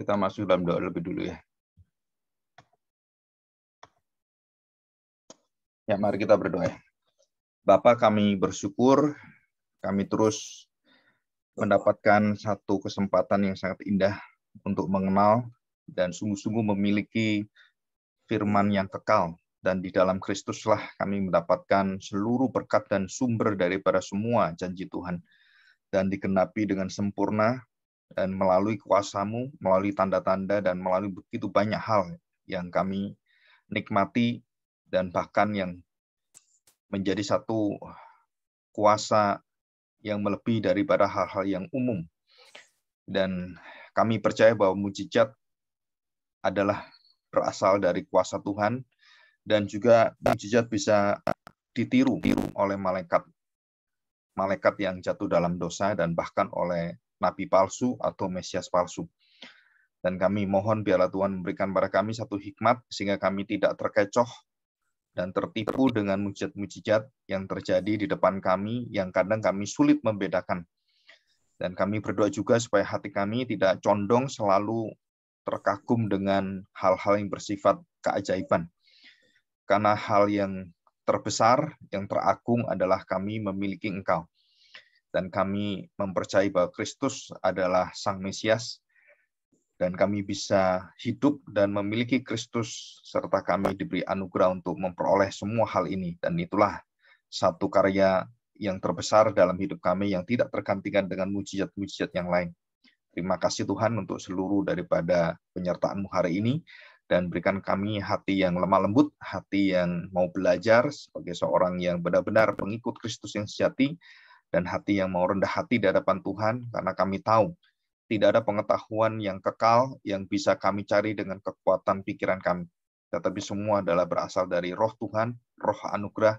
Kita masuk dalam doa lebih dulu ya. Ya, mari kita berdoa. Ya. Bapak kami bersyukur, kami terus mendapatkan satu kesempatan yang sangat indah untuk mengenal dan sungguh-sungguh memiliki firman yang kekal. Dan di dalam Kristuslah kami mendapatkan seluruh berkat dan sumber daripada semua janji Tuhan. Dan dikenapi dengan sempurna dan melalui kuasamu, melalui tanda-tanda, dan melalui begitu banyak hal yang kami nikmati dan bahkan yang menjadi satu kuasa yang melebihi daripada hal-hal yang umum. Dan kami percaya bahwa mujizat adalah berasal dari kuasa Tuhan dan juga mujizat bisa ditiru oleh malaikat malaikat yang jatuh dalam dosa dan bahkan oleh nabi palsu atau mesias palsu. Dan kami mohon biarlah Tuhan memberikan pada kami satu hikmat sehingga kami tidak terkecoh dan tertipu dengan mujizat-mujizat yang terjadi di depan kami yang kadang kami sulit membedakan. Dan kami berdoa juga supaya hati kami tidak condong selalu terkagum dengan hal-hal yang bersifat keajaiban. Karena hal yang terbesar, yang teragung adalah kami memiliki Engkau dan kami mempercayai bahwa Kristus adalah Sang Mesias dan kami bisa hidup dan memiliki Kristus serta kami diberi anugerah untuk memperoleh semua hal ini dan itulah satu karya yang terbesar dalam hidup kami yang tidak tergantikan dengan mujizat-mujizat yang lain. Terima kasih Tuhan untuk seluruh daripada penyertaanmu hari ini dan berikan kami hati yang lemah lembut, hati yang mau belajar sebagai seorang yang benar-benar pengikut Kristus yang sejati dan hati yang mau rendah hati di hadapan Tuhan karena kami tahu tidak ada pengetahuan yang kekal yang bisa kami cari dengan kekuatan pikiran kami. Tetapi semua adalah berasal dari roh Tuhan, roh anugerah,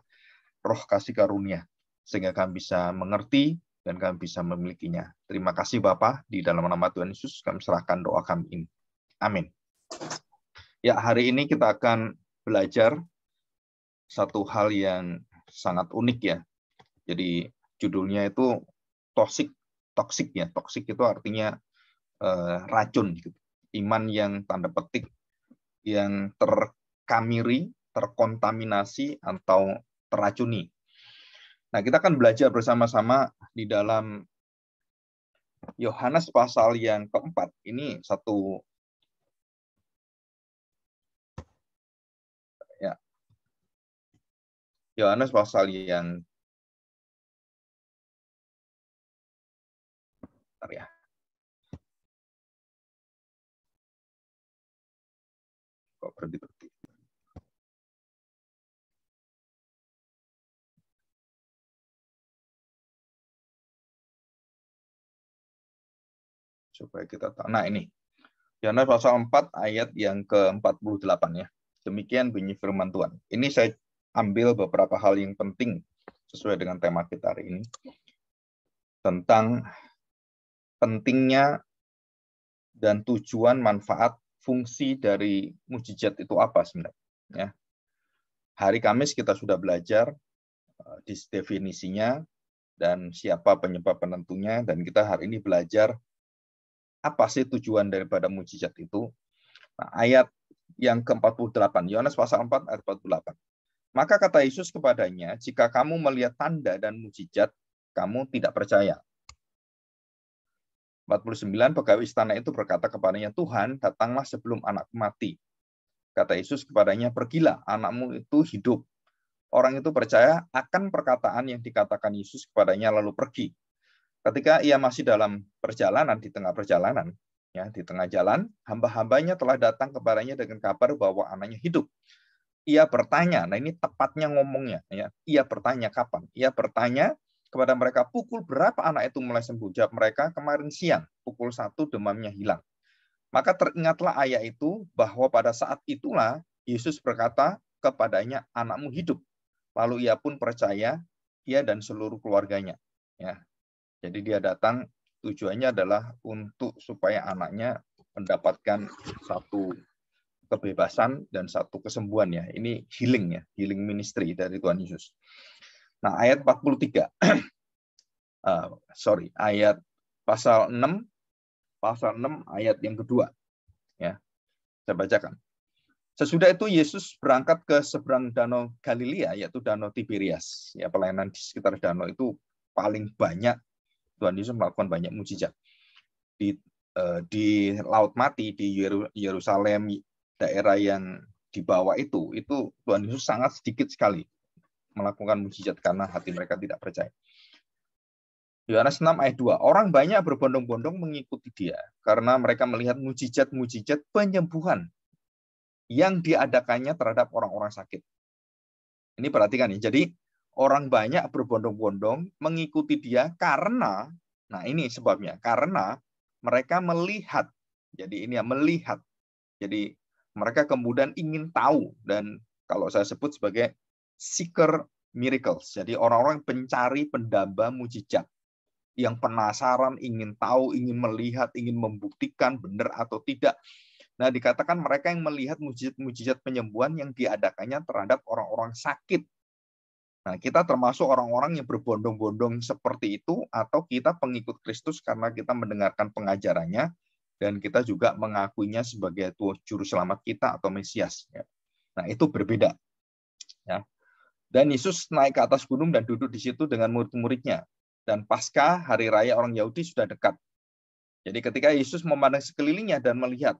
roh kasih karunia. Sehingga kami bisa mengerti dan kami bisa memilikinya. Terima kasih Bapak, di dalam nama Tuhan Yesus kami serahkan doa kami ini. Amin. Ya, hari ini kita akan belajar satu hal yang sangat unik ya. Jadi judulnya itu toxic toxic ya toxic itu artinya uh, racun gitu. iman yang tanda petik yang terkamiri terkontaminasi atau teracuni nah kita akan belajar bersama-sama di dalam Yohanes pasal yang keempat ini satu ya. Yohanes pasal yang pergi pergi supaya kita tahu. Nah ini, Yohanes pasal 4 ayat yang ke-48 ya. Demikian bunyi firman Tuhan. Ini saya ambil beberapa hal yang penting sesuai dengan tema kita hari ini. Tentang pentingnya dan tujuan manfaat fungsi dari mujizat itu apa sebenarnya. Ya. Hari Kamis kita sudah belajar eh, di definisinya dan siapa penyebab penentunya dan kita hari ini belajar apa sih tujuan daripada mujizat itu. Nah, ayat yang ke-48, Yohanes pasal 4 ayat 48. Maka kata Yesus kepadanya, jika kamu melihat tanda dan mujizat, kamu tidak percaya. 49 pegawai istana itu berkata kepadanya, Tuhan, datanglah sebelum anak mati. Kata Yesus kepadanya, pergilah, anakmu itu hidup. Orang itu percaya akan perkataan yang dikatakan Yesus kepadanya lalu pergi. Ketika ia masih dalam perjalanan, di tengah perjalanan, ya di tengah jalan, hamba-hambanya telah datang kepadanya dengan kabar bahwa anaknya hidup. Ia bertanya, nah ini tepatnya ngomongnya, ya. ia bertanya kapan? Ia bertanya kepada mereka pukul berapa anak itu mulai sembuh. Jawab mereka, kemarin siang, pukul satu demamnya hilang. Maka teringatlah ayah itu bahwa pada saat itulah Yesus berkata kepadanya, anakmu hidup. Lalu ia pun percaya, ia dan seluruh keluarganya. Ya. Jadi dia datang tujuannya adalah untuk supaya anaknya mendapatkan satu kebebasan dan satu kesembuhan ya. Ini healing ya, healing ministry dari Tuhan Yesus. Nah, ayat 43. uh, eh, sorry, ayat pasal 6, pasal 6 ayat yang kedua. Ya, saya bacakan. Sesudah itu Yesus berangkat ke seberang danau Galilea, yaitu danau Tiberias. Ya, pelayanan di sekitar danau itu paling banyak Tuhan Yesus melakukan banyak mujizat. Di uh, di Laut Mati di Yerusalem daerah yang di bawah itu itu Tuhan Yesus sangat sedikit sekali melakukan mujizat karena hati mereka tidak percaya. Yohanes 6 ayat 2. Orang banyak berbondong-bondong mengikuti dia karena mereka melihat mujizat-mujizat penyembuhan yang diadakannya terhadap orang-orang sakit. Ini perhatikan nih. Ya, jadi orang banyak berbondong-bondong mengikuti dia karena nah ini sebabnya karena mereka melihat. Jadi ini ya melihat. Jadi mereka kemudian ingin tahu dan kalau saya sebut sebagai seeker miracles. Jadi orang-orang pencari, pendamba mujizat yang penasaran, ingin tahu, ingin melihat, ingin membuktikan benar atau tidak. Nah, dikatakan mereka yang melihat mujizat-mujizat penyembuhan yang diadakannya terhadap orang-orang sakit. Nah, kita termasuk orang-orang yang berbondong-bondong seperti itu atau kita pengikut Kristus karena kita mendengarkan pengajarannya dan kita juga mengakuinya sebagai juru selamat kita atau Mesias. Ya. Nah, itu berbeda. Dan Yesus naik ke atas gunung dan duduk di situ dengan murid-muridnya. Dan pasca hari raya orang Yahudi sudah dekat. Jadi ketika Yesus memandang sekelilingnya dan melihat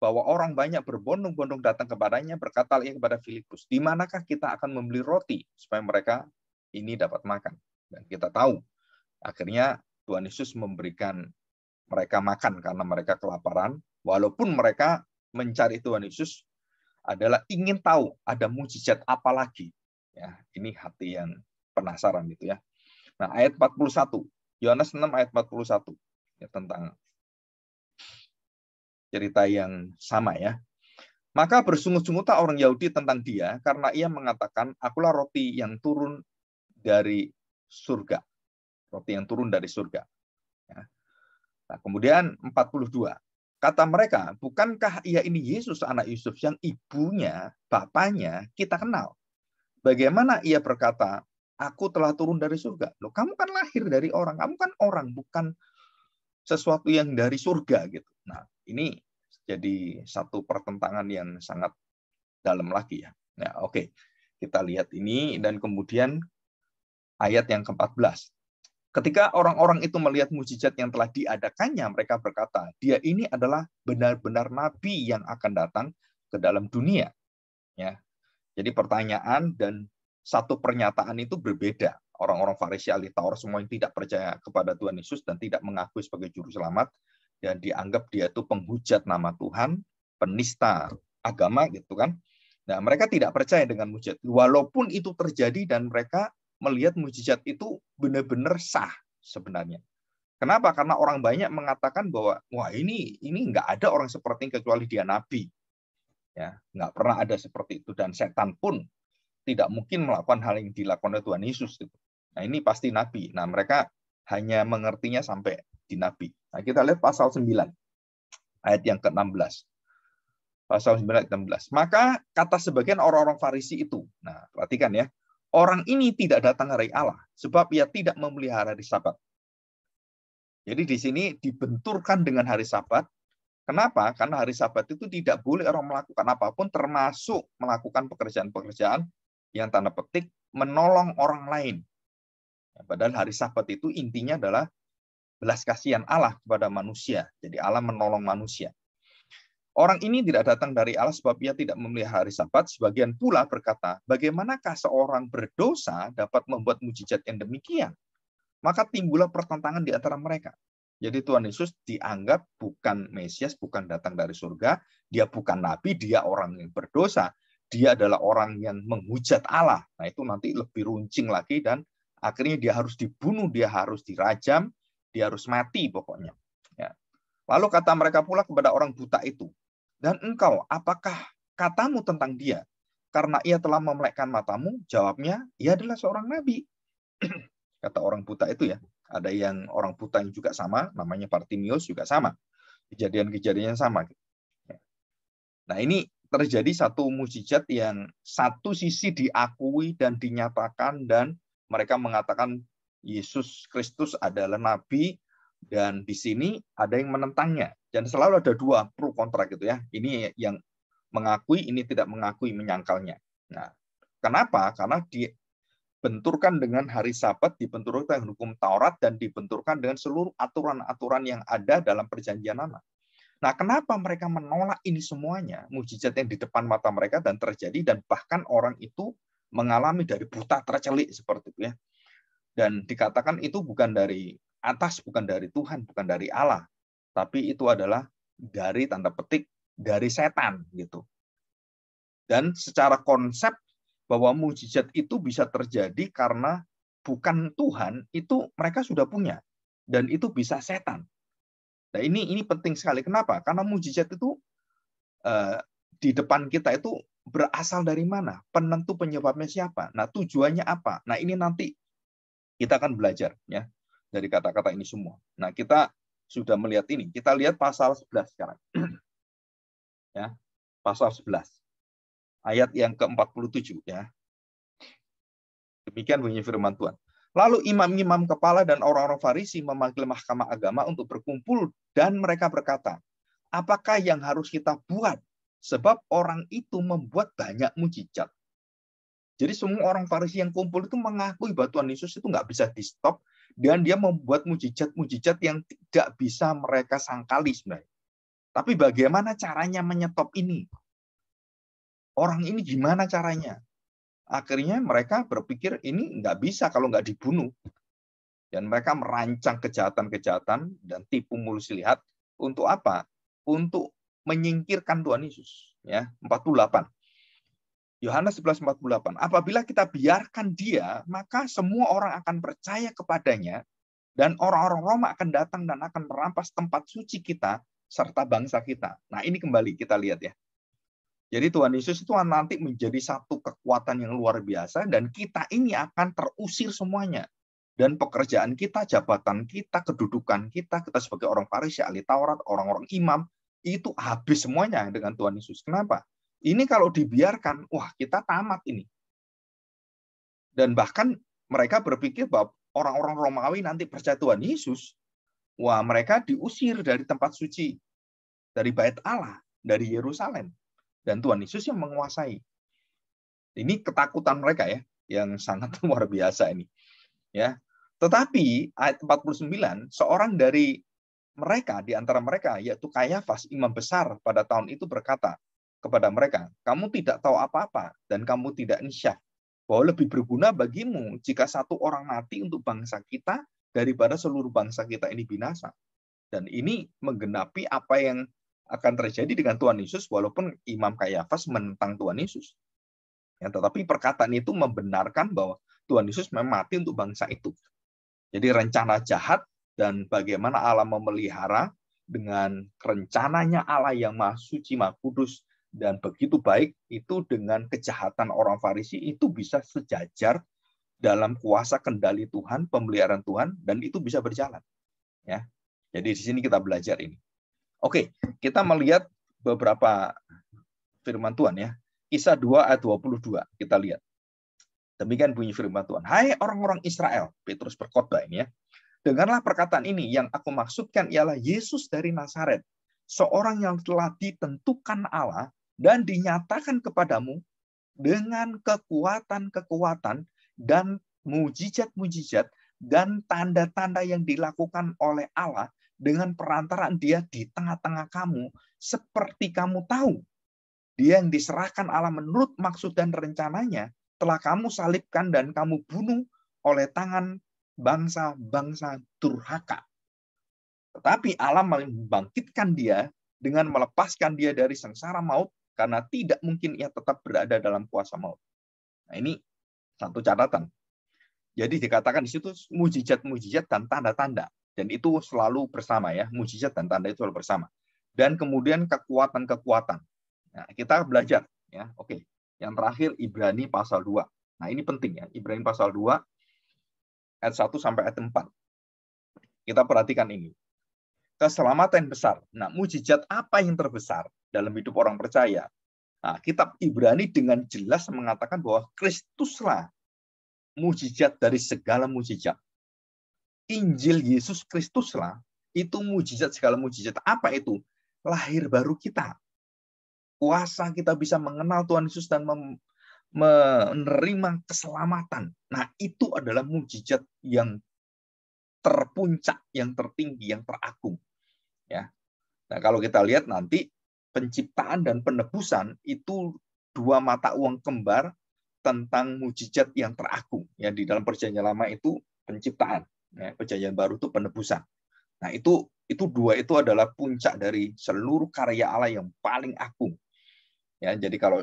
bahwa orang banyak berbondong-bondong datang kepadanya, berkata ia kepada Filipus, di manakah kita akan membeli roti supaya mereka ini dapat makan? Dan kita tahu, akhirnya Tuhan Yesus memberikan mereka makan karena mereka kelaparan, walaupun mereka mencari Tuhan Yesus adalah ingin tahu ada mujizat apa lagi Ya, ini hati yang penasaran gitu ya. Nah, ayat 41. Yohanes 6 ayat 41 ya tentang cerita yang sama ya. Maka bersungut-sungutlah orang Yahudi tentang dia karena ia mengatakan, "Akulah roti yang turun dari surga." Roti yang turun dari surga. Ya. Nah, kemudian 42. Kata mereka, "Bukankah ia ini Yesus anak Yusuf yang ibunya, bapaknya kita kenal?" Bagaimana ia berkata, aku telah turun dari surga. Loh, kamu kan lahir dari orang, kamu kan orang, bukan sesuatu yang dari surga gitu. Nah, ini jadi satu pertentangan yang sangat dalam lagi ya. Nah, oke. Okay. Kita lihat ini dan kemudian ayat yang ke-14. Ketika orang-orang itu melihat mujizat yang telah diadakannya, mereka berkata, "Dia ini adalah benar-benar nabi yang akan datang ke dalam dunia." Ya, jadi pertanyaan dan satu pernyataan itu berbeda. Orang-orang Farisi ahli Taurat semua yang tidak percaya kepada Tuhan Yesus dan tidak mengakui sebagai juru selamat dan dianggap dia itu penghujat nama Tuhan, penista agama gitu kan. Nah, mereka tidak percaya dengan mujizat walaupun itu terjadi dan mereka melihat mujizat itu benar-benar sah sebenarnya. Kenapa? Karena orang banyak mengatakan bahwa wah ini ini nggak ada orang seperti ini kecuali dia nabi ya nggak pernah ada seperti itu dan setan pun tidak mungkin melakukan hal yang dilakukan oleh Tuhan Yesus gitu. Nah ini pasti nabi. Nah mereka hanya mengertinya sampai di nabi. Nah kita lihat pasal 9 ayat yang ke-16. Pasal 9 ayat 16. Maka kata sebagian orang-orang Farisi itu. Nah, perhatikan ya. Orang ini tidak datang dari Allah sebab ia tidak memelihara hari Sabat. Jadi di sini dibenturkan dengan hari Sabat Kenapa? Karena hari Sabat itu tidak boleh orang melakukan apapun, termasuk melakukan pekerjaan-pekerjaan yang tanda petik menolong orang lain. Ya, padahal hari Sabat itu intinya adalah belas kasihan Allah kepada manusia. Jadi Allah menolong manusia. Orang ini tidak datang dari Allah sebab ia tidak memelihara hari Sabat. Sebagian pula berkata, bagaimanakah seorang berdosa dapat membuat mujizat yang demikian? Maka timbullah pertentangan di antara mereka. Jadi Tuhan Yesus dianggap bukan Mesias, bukan datang dari surga, dia bukan nabi, dia orang yang berdosa, dia adalah orang yang menghujat Allah. Nah, itu nanti lebih runcing lagi dan akhirnya dia harus dibunuh, dia harus dirajam, dia harus mati pokoknya. Ya. Lalu kata mereka pula kepada orang buta itu, "Dan engkau, apakah katamu tentang dia? Karena ia telah memelekkan matamu." Jawabnya, "Ia adalah seorang nabi." kata orang buta itu ya ada yang orang Bhutan juga sama, namanya Bartimius juga sama. Kejadian-kejadiannya sama. Nah ini terjadi satu mujizat yang satu sisi diakui dan dinyatakan dan mereka mengatakan Yesus Kristus adalah nabi dan di sini ada yang menentangnya dan selalu ada dua pro kontra gitu ya ini yang mengakui ini tidak mengakui menyangkalnya nah kenapa karena di dibenturkan dengan hari Sabat, dibenturkan dengan hukum Taurat, dan dibenturkan dengan seluruh aturan-aturan yang ada dalam perjanjian lama. Nah, kenapa mereka menolak ini semuanya? Mujizat yang di depan mata mereka dan terjadi, dan bahkan orang itu mengalami dari buta tercelik seperti itu ya. Dan dikatakan itu bukan dari atas, bukan dari Tuhan, bukan dari Allah, tapi itu adalah dari tanda petik dari setan gitu. Dan secara konsep bahwa mujizat itu bisa terjadi karena bukan Tuhan itu mereka sudah punya dan itu bisa setan. Nah ini ini penting sekali. Kenapa? Karena mujizat itu eh, di depan kita itu berasal dari mana? Penentu penyebabnya siapa? Nah tujuannya apa? Nah ini nanti kita akan belajar ya dari kata-kata ini semua. Nah kita sudah melihat ini. Kita lihat pasal 11 sekarang. ya pasal 11 ayat yang ke-47 ya. Demikian bunyi firman Tuhan. Lalu imam-imam kepala dan orang-orang Farisi memanggil mahkamah agama untuk berkumpul dan mereka berkata, "Apakah yang harus kita buat? Sebab orang itu membuat banyak mujizat." Jadi semua orang Farisi yang kumpul itu mengakui bahwa Tuhan Yesus itu nggak bisa di stop dan dia membuat mujizat-mujizat yang tidak bisa mereka sangkali sebenarnya. Tapi bagaimana caranya menyetop ini? orang ini gimana caranya. Akhirnya mereka berpikir ini nggak bisa kalau nggak dibunuh. Dan mereka merancang kejahatan-kejahatan dan tipu mulus lihat untuk apa? Untuk menyingkirkan Tuhan Yesus. Ya, 48. Yohanes 11:48. Apabila kita biarkan dia, maka semua orang akan percaya kepadanya dan orang-orang Roma akan datang dan akan merampas tempat suci kita serta bangsa kita. Nah, ini kembali kita lihat ya. Jadi Tuhan Yesus itu nanti menjadi satu kekuatan yang luar biasa dan kita ini akan terusir semuanya. Dan pekerjaan kita, jabatan kita, kedudukan kita, kita sebagai orang Farisi, ahli Taurat, orang-orang imam, itu habis semuanya dengan Tuhan Yesus. Kenapa? Ini kalau dibiarkan, wah kita tamat ini. Dan bahkan mereka berpikir bahwa orang-orang Romawi nanti percaya Tuhan Yesus, wah mereka diusir dari tempat suci, dari bait Allah, dari Yerusalem dan Tuhan Yesus yang menguasai. Ini ketakutan mereka ya, yang sangat luar biasa ini. Ya. Tetapi ayat 49, seorang dari mereka di antara mereka yaitu Kayafas imam besar pada tahun itu berkata kepada mereka, "Kamu tidak tahu apa-apa dan kamu tidak insyaf bahwa lebih berguna bagimu jika satu orang mati untuk bangsa kita daripada seluruh bangsa kita ini binasa." Dan ini menggenapi apa yang akan terjadi dengan Tuhan Yesus walaupun Imam Kayafas menentang Tuhan Yesus. Ya, tetapi perkataan itu membenarkan bahwa Tuhan Yesus memang mati untuk bangsa itu. Jadi rencana jahat dan bagaimana Allah memelihara dengan rencananya Allah yang maha suci, maha kudus, dan begitu baik, itu dengan kejahatan orang Farisi itu bisa sejajar dalam kuasa kendali Tuhan, pemeliharaan Tuhan, dan itu bisa berjalan. Ya, Jadi di sini kita belajar ini. Oke, kita melihat beberapa firman Tuhan ya. Kisah 2 ayat 22 kita lihat. Demikian bunyi firman Tuhan. Hai orang-orang Israel, Petrus berkhotbah ini ya. Dengarlah perkataan ini yang aku maksudkan ialah Yesus dari Nazaret, seorang yang telah ditentukan Allah dan dinyatakan kepadamu dengan kekuatan-kekuatan dan mujizat-mujizat dan tanda-tanda yang dilakukan oleh Allah dengan perantaraan dia di tengah-tengah kamu, seperti kamu tahu dia yang diserahkan Allah menurut maksud dan rencananya telah kamu salibkan dan kamu bunuh oleh tangan bangsa-bangsa turhaka. Tetapi Allah membangkitkan dia dengan melepaskan dia dari sengsara maut karena tidak mungkin ia tetap berada dalam kuasa maut. Nah ini satu catatan. Jadi dikatakan di situ mujizat-mujizat dan tanda-tanda. Dan itu selalu bersama ya, mujizat dan tanda itu selalu bersama. Dan kemudian kekuatan-kekuatan. Nah, kita belajar ya. Oke. Yang terakhir Ibrani pasal 2. Nah, ini penting ya. Ibrani pasal 2 ayat 1 sampai ayat 4. Kita perhatikan ini. Keselamatan besar. Nah, mujizat apa yang terbesar dalam hidup orang percaya? Nah, kitab Ibrani dengan jelas mengatakan bahwa Kristuslah mujizat dari segala mujizat. Injil Yesus Kristus lah itu mujizat segala mujizat. Apa itu? Lahir baru kita. Kuasa kita bisa mengenal Tuhan Yesus dan menerima keselamatan. Nah, itu adalah mujizat yang terpuncak, yang tertinggi, yang teragung. Ya. Nah, kalau kita lihat nanti penciptaan dan penebusan itu dua mata uang kembar tentang mujizat yang teragung. Ya, di dalam perjanjian lama itu penciptaan ya, nah, perjanjian baru itu penebusan. Nah itu itu dua itu adalah puncak dari seluruh karya Allah yang paling agung. Ya, jadi kalau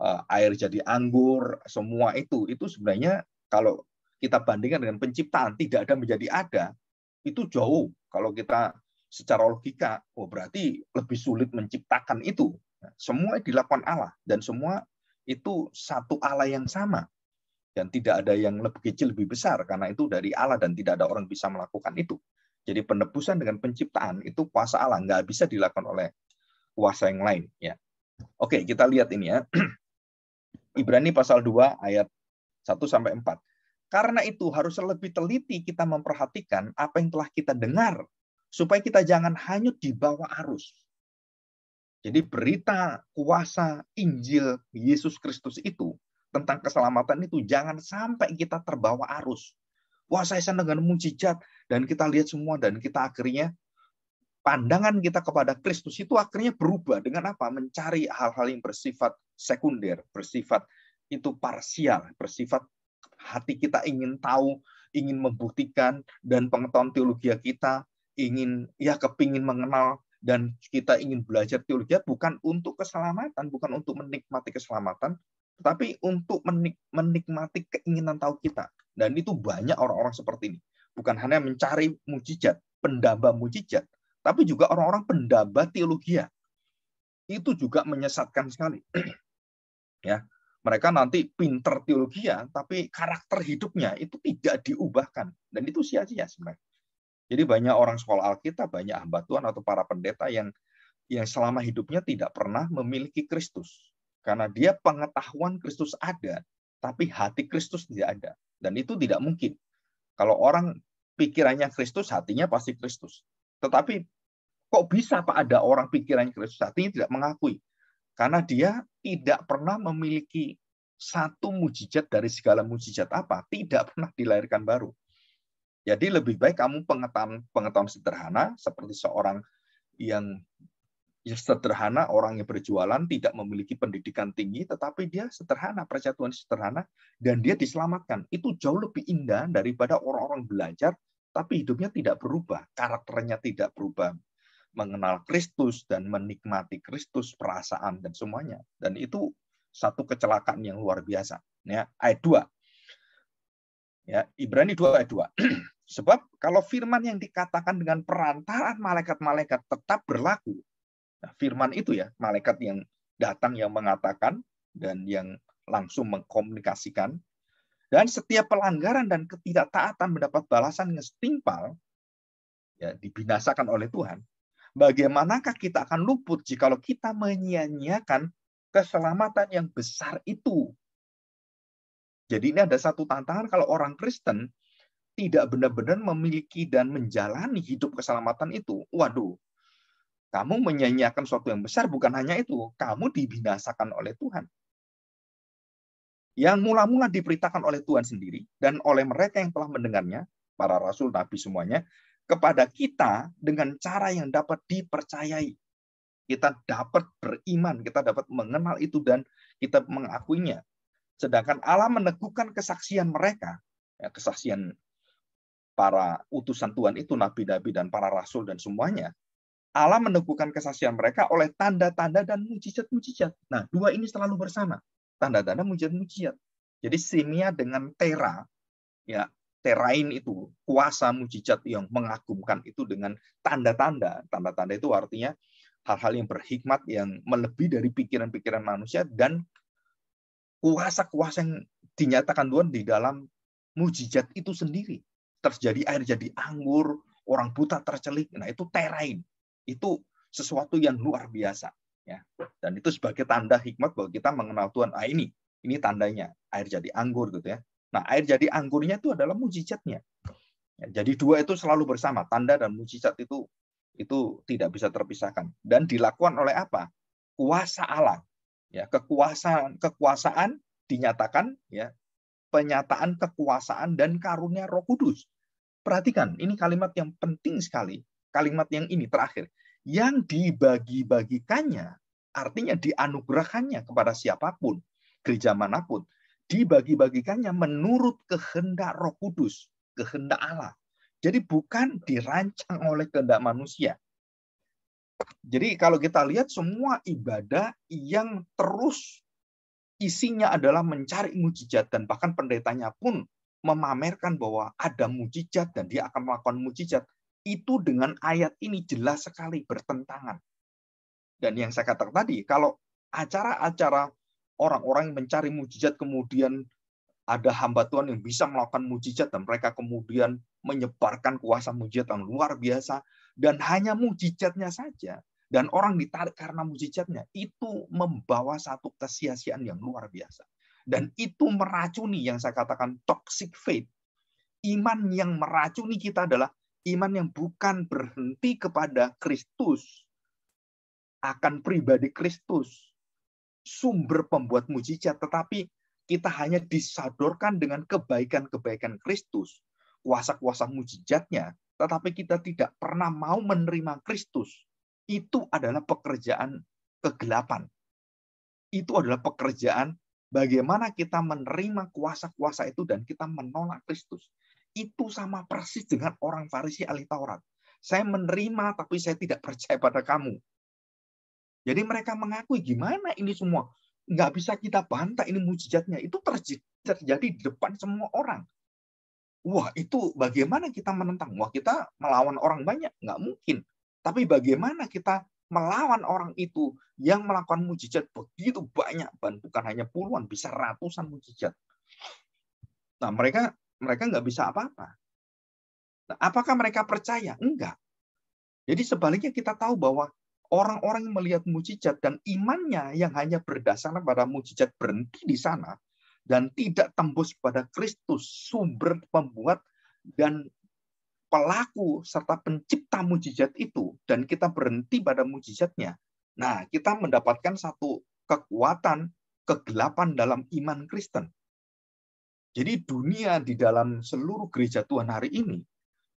uh, air jadi anggur, semua itu itu sebenarnya kalau kita bandingkan dengan penciptaan tidak ada menjadi ada, itu jauh. Kalau kita secara logika, oh berarti lebih sulit menciptakan itu. Nah, semua dilakukan Allah dan semua itu satu Allah yang sama dan tidak ada yang lebih kecil lebih besar karena itu dari Allah dan tidak ada orang bisa melakukan itu. Jadi penebusan dengan penciptaan itu kuasa Allah nggak bisa dilakukan oleh kuasa yang lain ya. Oke, kita lihat ini ya. Ibrani pasal 2 ayat 1 sampai 4. Karena itu harus lebih teliti kita memperhatikan apa yang telah kita dengar supaya kita jangan hanyut di bawah arus. Jadi berita kuasa Injil Yesus Kristus itu tentang keselamatan itu jangan sampai kita terbawa arus. Wah, saya senang dengan mujizat dan kita lihat semua dan kita akhirnya pandangan kita kepada Kristus itu akhirnya berubah dengan apa? Mencari hal-hal yang bersifat sekunder, bersifat itu parsial, bersifat hati kita ingin tahu, ingin membuktikan dan pengetahuan teologi kita ingin ya kepingin mengenal dan kita ingin belajar teologi bukan untuk keselamatan, bukan untuk menikmati keselamatan, tapi untuk menik menikmati keinginan tahu kita. Dan itu banyak orang-orang seperti ini. Bukan hanya mencari mujizat, pendamba mujizat, tapi juga orang-orang pendamba teologi. Itu juga menyesatkan sekali. ya, mereka nanti pinter teologi, tapi karakter hidupnya itu tidak diubahkan. Dan itu sia-sia sebenarnya. Jadi banyak orang sekolah Alkitab, banyak hamba Tuhan atau para pendeta yang yang selama hidupnya tidak pernah memiliki Kristus. Karena dia pengetahuan Kristus ada, tapi hati Kristus tidak ada. Dan itu tidak mungkin. Kalau orang pikirannya Kristus, hatinya pasti Kristus. Tetapi kok bisa Pak ada orang pikirannya Kristus, hatinya tidak mengakui? Karena dia tidak pernah memiliki satu mujizat dari segala mujizat apa, tidak pernah dilahirkan baru. Jadi lebih baik kamu pengetahuan pengetahuan sederhana seperti seorang yang Ya, sederhana, orang yang berjualan, tidak memiliki pendidikan tinggi, tetapi dia sederhana, percaya Tuhan sederhana, dan dia diselamatkan. Itu jauh lebih indah daripada orang-orang belajar, tapi hidupnya tidak berubah, karakternya tidak berubah. Mengenal Kristus dan menikmati Kristus, perasaan, dan semuanya. Dan itu satu kecelakaan yang luar biasa. Ya, ayat 2. Ya, Ibrani 2 ayat 2. Sebab kalau firman yang dikatakan dengan perantaraan malaikat-malaikat tetap berlaku, Nah, firman itu ya, malaikat yang datang yang mengatakan dan yang langsung mengkomunikasikan. Dan setiap pelanggaran dan ketidaktaatan mendapat balasan yang setimpal, ya, dibinasakan oleh Tuhan. Bagaimanakah kita akan luput jikalau kita menyia-nyiakan keselamatan yang besar itu? Jadi ini ada satu tantangan kalau orang Kristen tidak benar-benar memiliki dan menjalani hidup keselamatan itu. Waduh, kamu menyanyiakan sesuatu yang besar bukan hanya itu, kamu dibinasakan oleh Tuhan. Yang mula-mula diberitakan oleh Tuhan sendiri dan oleh mereka yang telah mendengarnya, para rasul, nabi semuanya, kepada kita dengan cara yang dapat dipercayai. Kita dapat beriman, kita dapat mengenal itu dan kita mengakuinya. Sedangkan Allah meneguhkan kesaksian mereka, ya, kesaksian para utusan Tuhan itu nabi-nabi dan para rasul dan semuanya Allah meneguhkan kesaksian mereka oleh tanda-tanda dan mujizat-mujizat. Nah, dua ini selalu bersama. Tanda-tanda mujizat-mujizat. Jadi Simia dengan Tera, ya Terain itu kuasa mujizat yang mengagumkan itu dengan tanda-tanda. Tanda-tanda itu artinya hal-hal yang berhikmat yang melebihi dari pikiran-pikiran manusia dan kuasa-kuasa yang dinyatakan Tuhan di dalam mujizat itu sendiri. Terjadi air jadi anggur, orang buta tercelik. Nah, itu terain itu sesuatu yang luar biasa ya dan itu sebagai tanda hikmat bahwa kita mengenal Tuhan ah ini ini tandanya air jadi anggur gitu ya nah air jadi anggurnya itu adalah mujizatnya ya, jadi dua itu selalu bersama tanda dan mujizat itu itu tidak bisa terpisahkan dan dilakukan oleh apa kuasa Allah ya kekuasaan kekuasaan dinyatakan ya penyataan kekuasaan dan karunia Roh Kudus perhatikan ini kalimat yang penting sekali kalimat yang ini terakhir yang dibagi-bagikannya artinya dianugerahkannya kepada siapapun gereja manapun dibagi-bagikannya menurut kehendak Roh Kudus kehendak Allah jadi bukan dirancang oleh kehendak manusia jadi kalau kita lihat semua ibadah yang terus isinya adalah mencari mujizat dan bahkan pendetanya pun memamerkan bahwa ada mujizat dan dia akan melakukan mujizat itu dengan ayat ini jelas sekali bertentangan. Dan yang saya katakan tadi, kalau acara-acara orang-orang yang mencari mujizat kemudian ada hamba Tuhan yang bisa melakukan mujizat dan mereka kemudian menyebarkan kuasa mujizat yang luar biasa dan hanya mujizatnya saja dan orang ditarik karena mujizatnya itu membawa satu kesia-siaan yang luar biasa dan itu meracuni yang saya katakan toxic faith iman yang meracuni kita adalah iman yang bukan berhenti kepada Kristus akan pribadi Kristus sumber pembuat mujizat tetapi kita hanya disadorkan dengan kebaikan-kebaikan Kristus kuasa-kuasa mujizatnya tetapi kita tidak pernah mau menerima Kristus itu adalah pekerjaan kegelapan itu adalah pekerjaan bagaimana kita menerima kuasa-kuasa itu dan kita menolak Kristus itu sama persis dengan orang Farisi ahli Taurat. Saya menerima tapi saya tidak percaya pada kamu. Jadi mereka mengakui gimana ini semua. Nggak bisa kita bantah ini mujizatnya. Itu terjadi di depan semua orang. Wah itu bagaimana kita menentang? Wah kita melawan orang banyak? Nggak mungkin. Tapi bagaimana kita melawan orang itu yang melakukan mujizat begitu banyak, bukan hanya puluhan, bisa ratusan mujizat. Nah mereka mereka nggak bisa apa-apa. Nah, apakah mereka percaya? Enggak. Jadi sebaliknya kita tahu bahwa orang-orang yang melihat mujizat dan imannya yang hanya berdasarkan pada mujizat berhenti di sana dan tidak tembus pada Kristus sumber pembuat dan pelaku serta pencipta mujizat itu dan kita berhenti pada mujizatnya. Nah, kita mendapatkan satu kekuatan kegelapan dalam iman Kristen. Jadi dunia di dalam seluruh gereja Tuhan hari ini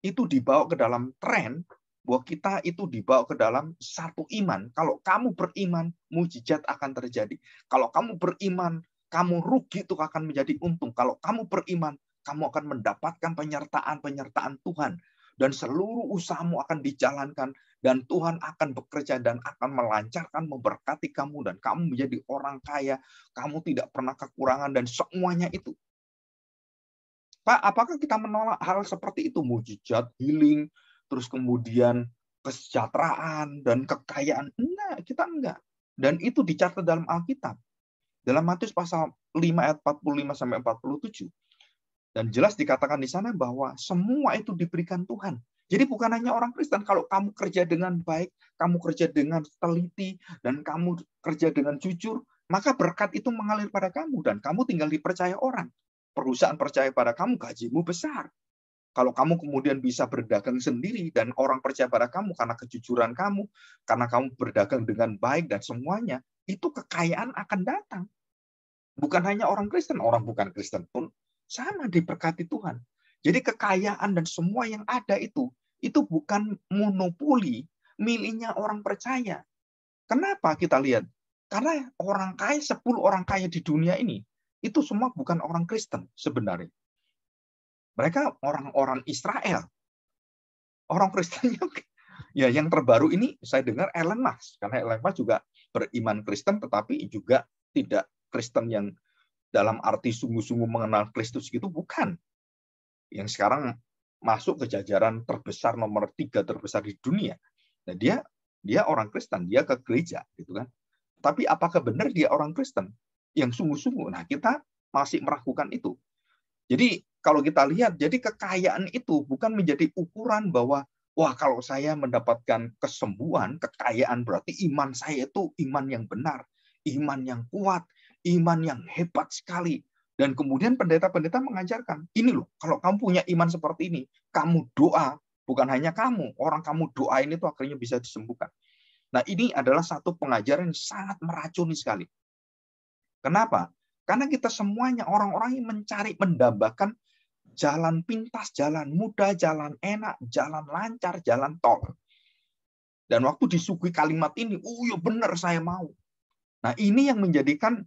itu dibawa ke dalam tren bahwa kita itu dibawa ke dalam satu iman. Kalau kamu beriman, mujizat akan terjadi. Kalau kamu beriman, kamu rugi itu akan menjadi untung. Kalau kamu beriman, kamu akan mendapatkan penyertaan-penyertaan Tuhan dan seluruh usahamu akan dijalankan dan Tuhan akan bekerja dan akan melancarkan memberkati kamu dan kamu menjadi orang kaya, kamu tidak pernah kekurangan dan semuanya itu Pak, apakah kita menolak hal seperti itu? Mujizat, healing, terus kemudian kesejahteraan dan kekayaan. Enggak, kita enggak. Dan itu dicatat dalam Alkitab. Dalam Matius pasal 5 ayat 45 sampai 47. Dan jelas dikatakan di sana bahwa semua itu diberikan Tuhan. Jadi bukan hanya orang Kristen, kalau kamu kerja dengan baik, kamu kerja dengan teliti, dan kamu kerja dengan jujur, maka berkat itu mengalir pada kamu, dan kamu tinggal dipercaya orang perusahaan percaya pada kamu, gajimu besar. Kalau kamu kemudian bisa berdagang sendiri dan orang percaya pada kamu karena kejujuran kamu, karena kamu berdagang dengan baik dan semuanya, itu kekayaan akan datang. Bukan hanya orang Kristen, orang bukan Kristen pun sama diberkati Tuhan. Jadi kekayaan dan semua yang ada itu, itu bukan monopoli miliknya orang percaya. Kenapa kita lihat? Karena orang kaya, 10 orang kaya di dunia ini, itu semua bukan orang Kristen sebenarnya. Mereka orang-orang Israel. Orang Kristennya ya yang terbaru ini saya dengar Ellen Mas karena Ellen Mas juga beriman Kristen tetapi juga tidak Kristen yang dalam arti sungguh-sungguh mengenal Kristus gitu bukan. Yang sekarang masuk ke jajaran terbesar nomor tiga terbesar di dunia. Nah, dia dia orang Kristen, dia ke gereja gitu kan. Tapi apakah benar dia orang Kristen? yang sungguh-sungguh. Nah, kita masih meragukan itu. Jadi kalau kita lihat, jadi kekayaan itu bukan menjadi ukuran bahwa wah kalau saya mendapatkan kesembuhan, kekayaan berarti iman saya itu iman yang benar, iman yang kuat, iman yang hebat sekali. Dan kemudian pendeta-pendeta mengajarkan, ini loh, kalau kamu punya iman seperti ini, kamu doa, bukan hanya kamu, orang kamu doain itu akhirnya bisa disembuhkan. Nah ini adalah satu pengajaran yang sangat meracuni sekali. Kenapa? Karena kita semuanya orang-orang yang mencari mendambakan jalan pintas, jalan mudah, jalan enak, jalan lancar, jalan tol. Dan waktu disuguhi kalimat ini, oh ya benar saya mau. Nah ini yang menjadikan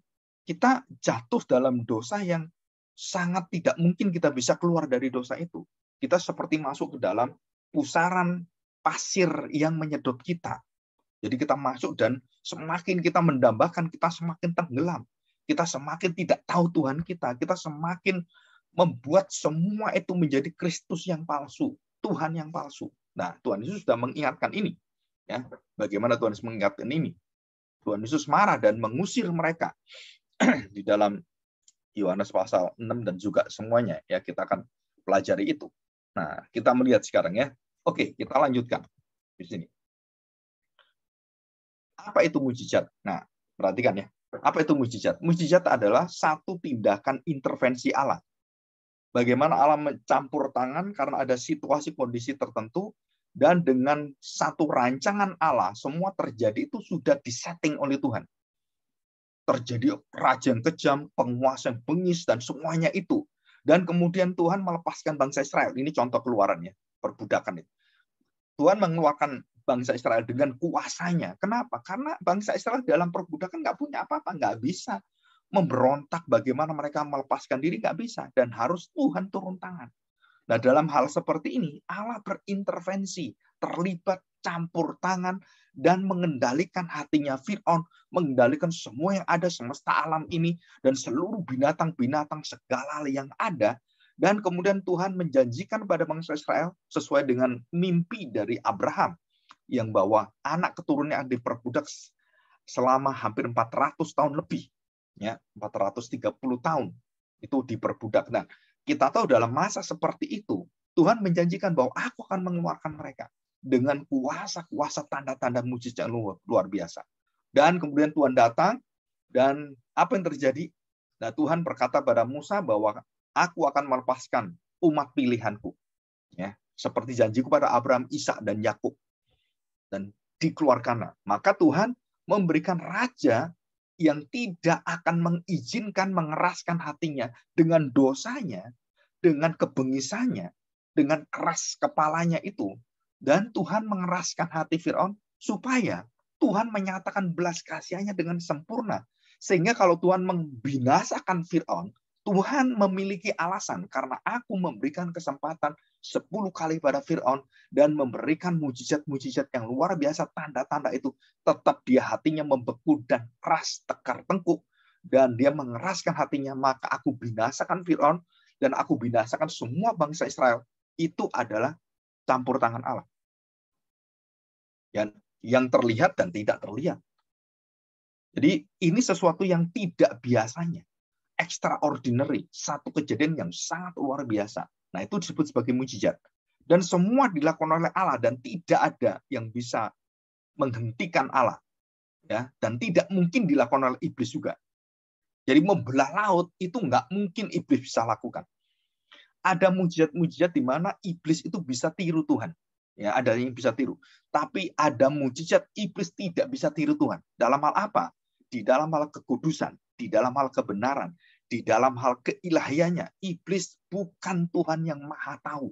kita jatuh dalam dosa yang sangat tidak mungkin kita bisa keluar dari dosa itu. Kita seperti masuk ke dalam pusaran pasir yang menyedot kita. Jadi kita masuk dan semakin kita mendambakan, kita semakin tenggelam kita semakin tidak tahu Tuhan kita, kita semakin membuat semua itu menjadi Kristus yang palsu, Tuhan yang palsu. Nah, Tuhan Yesus sudah mengingatkan ini. Ya, bagaimana Tuhan Yesus mengingatkan ini? Tuhan Yesus marah dan mengusir mereka di dalam Yohanes pasal 6 dan juga semuanya ya kita akan pelajari itu. Nah, kita melihat sekarang ya. Oke, kita lanjutkan di sini. Apa itu mujizat? Nah, perhatikan ya. Apa itu mujizat? Mujizat adalah satu tindakan intervensi Allah. Bagaimana Allah mencampur tangan karena ada situasi kondisi tertentu dan dengan satu rancangan Allah semua terjadi itu sudah disetting oleh Tuhan. Terjadi raja yang kejam, penguasa yang bengis dan semuanya itu. Dan kemudian Tuhan melepaskan bangsa Israel. Ini contoh keluarannya, perbudakan itu. Tuhan mengeluarkan bangsa Israel dengan kuasanya. Kenapa? Karena bangsa Israel dalam perbudakan nggak punya apa-apa, nggak bisa memberontak bagaimana mereka melepaskan diri nggak bisa dan harus Tuhan turun tangan. Nah dalam hal seperti ini Allah berintervensi, terlibat campur tangan dan mengendalikan hatinya Fir'aun, mengendalikan semua yang ada semesta alam ini dan seluruh binatang-binatang segala yang ada dan kemudian Tuhan menjanjikan pada bangsa Israel sesuai dengan mimpi dari Abraham yang bahwa anak keturunannya diperbudak selama hampir 400 tahun lebih, ya 430 tahun itu diperbudak. Nah, kita tahu dalam masa seperti itu Tuhan menjanjikan bahwa aku akan mengeluarkan mereka dengan kuasa-kuasa tanda-tanda mujizat yang luar biasa. Dan kemudian Tuhan datang dan apa yang terjadi? Nah, Tuhan berkata pada Musa bahwa aku akan melepaskan umat pilihanku. Ya, seperti janjiku pada Abraham, Ishak dan Yakub dan dikeluarkanlah. Maka Tuhan memberikan raja yang tidak akan mengizinkan mengeraskan hatinya dengan dosanya, dengan kebengisannya, dengan keras kepalanya itu. Dan Tuhan mengeraskan hati Fir'aun supaya Tuhan menyatakan belas kasihannya dengan sempurna. Sehingga kalau Tuhan membinasakan Fir'aun, Tuhan memiliki alasan karena aku memberikan kesempatan 10 kali pada Fir'aun dan memberikan mujizat-mujizat yang luar biasa, tanda-tanda itu. Tetap dia hatinya membeku dan keras, tekar tengkuk. Dan dia mengeraskan hatinya, maka aku binasakan Fir'aun dan aku binasakan semua bangsa Israel. Itu adalah campur tangan Allah. Yang, yang terlihat dan tidak terlihat. Jadi ini sesuatu yang tidak biasanya extraordinary, satu kejadian yang sangat luar biasa. Nah, itu disebut sebagai mujizat. Dan semua dilakukan oleh Allah dan tidak ada yang bisa menghentikan Allah. Ya, dan tidak mungkin dilakukan oleh iblis juga. Jadi membelah laut itu nggak mungkin iblis bisa lakukan. Ada mujizat-mujizat di mana iblis itu bisa tiru Tuhan. Ya, ada yang bisa tiru. Tapi ada mujizat iblis tidak bisa tiru Tuhan. Dalam hal apa? di dalam hal kekudusan, di dalam hal kebenaran, di dalam hal keilahiannya, iblis bukan Tuhan yang maha tahu,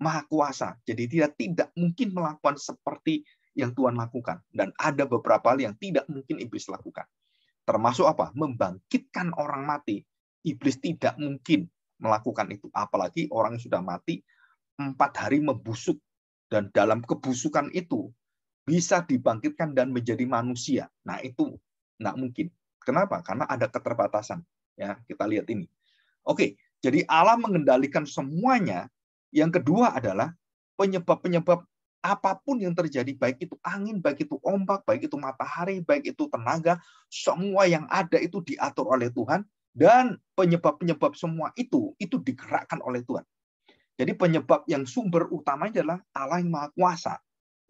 maha kuasa. Jadi dia tidak mungkin melakukan seperti yang Tuhan lakukan. Dan ada beberapa hal yang tidak mungkin iblis lakukan. Termasuk apa? Membangkitkan orang mati. Iblis tidak mungkin melakukan itu. Apalagi orang yang sudah mati, empat hari membusuk. Dan dalam kebusukan itu, bisa dibangkitkan dan menjadi manusia. Nah itu Nggak mungkin. Kenapa? Karena ada keterbatasan. Ya, kita lihat ini. Oke, jadi Allah mengendalikan semuanya. Yang kedua adalah penyebab-penyebab apapun yang terjadi, baik itu angin, baik itu ombak, baik itu matahari, baik itu tenaga, semua yang ada itu diatur oleh Tuhan dan penyebab-penyebab semua itu itu digerakkan oleh Tuhan. Jadi penyebab yang sumber utamanya adalah Allah yang Maha Kuasa.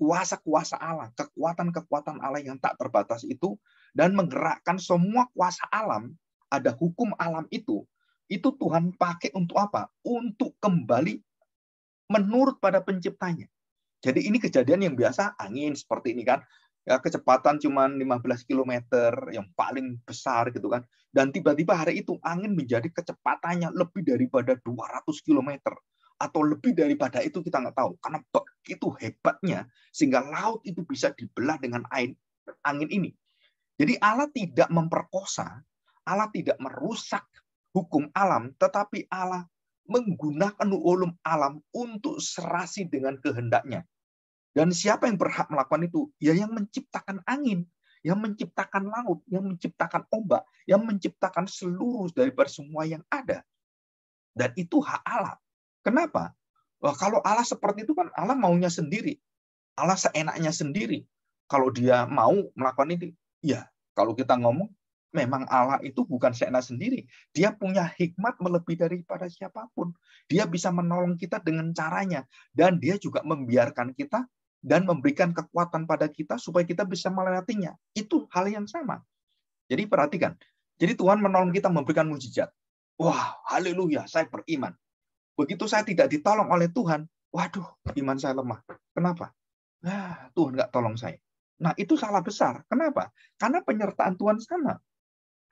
Kuasa-kuasa Allah, kekuatan-kekuatan Allah yang tak terbatas itu dan menggerakkan semua kuasa alam, ada hukum alam itu, itu Tuhan pakai untuk apa? Untuk kembali menurut pada penciptanya. Jadi ini kejadian yang biasa angin seperti ini kan. Ya, kecepatan cuma 15 km yang paling besar gitu kan. Dan tiba-tiba hari itu angin menjadi kecepatannya lebih daripada 200 km atau lebih daripada itu kita nggak tahu karena begitu hebatnya sehingga laut itu bisa dibelah dengan angin ini jadi Allah tidak memperkosa, Allah tidak merusak hukum alam, tetapi Allah menggunakan ulum alam untuk serasi dengan kehendaknya. Dan siapa yang berhak melakukan itu? Ya yang menciptakan angin, yang menciptakan laut, yang menciptakan ombak, yang menciptakan seluruh dari semua yang ada. Dan itu hak Allah. Kenapa? Wah, kalau Allah seperti itu kan Allah maunya sendiri. Allah seenaknya sendiri. Kalau dia mau melakukan ini, Ya, kalau kita ngomong, memang Allah itu bukan sena sendiri. Dia punya hikmat melebihi daripada siapapun. Dia bisa menolong kita dengan caranya. Dan dia juga membiarkan kita dan memberikan kekuatan pada kita supaya kita bisa melewatinya. Itu hal yang sama. Jadi perhatikan. Jadi Tuhan menolong kita memberikan mujizat. Wah, haleluya, saya beriman. Begitu saya tidak ditolong oleh Tuhan, waduh, iman saya lemah. Kenapa? Nah, Tuhan nggak tolong saya. Nah, itu salah besar. Kenapa? Karena penyertaan Tuhan sama.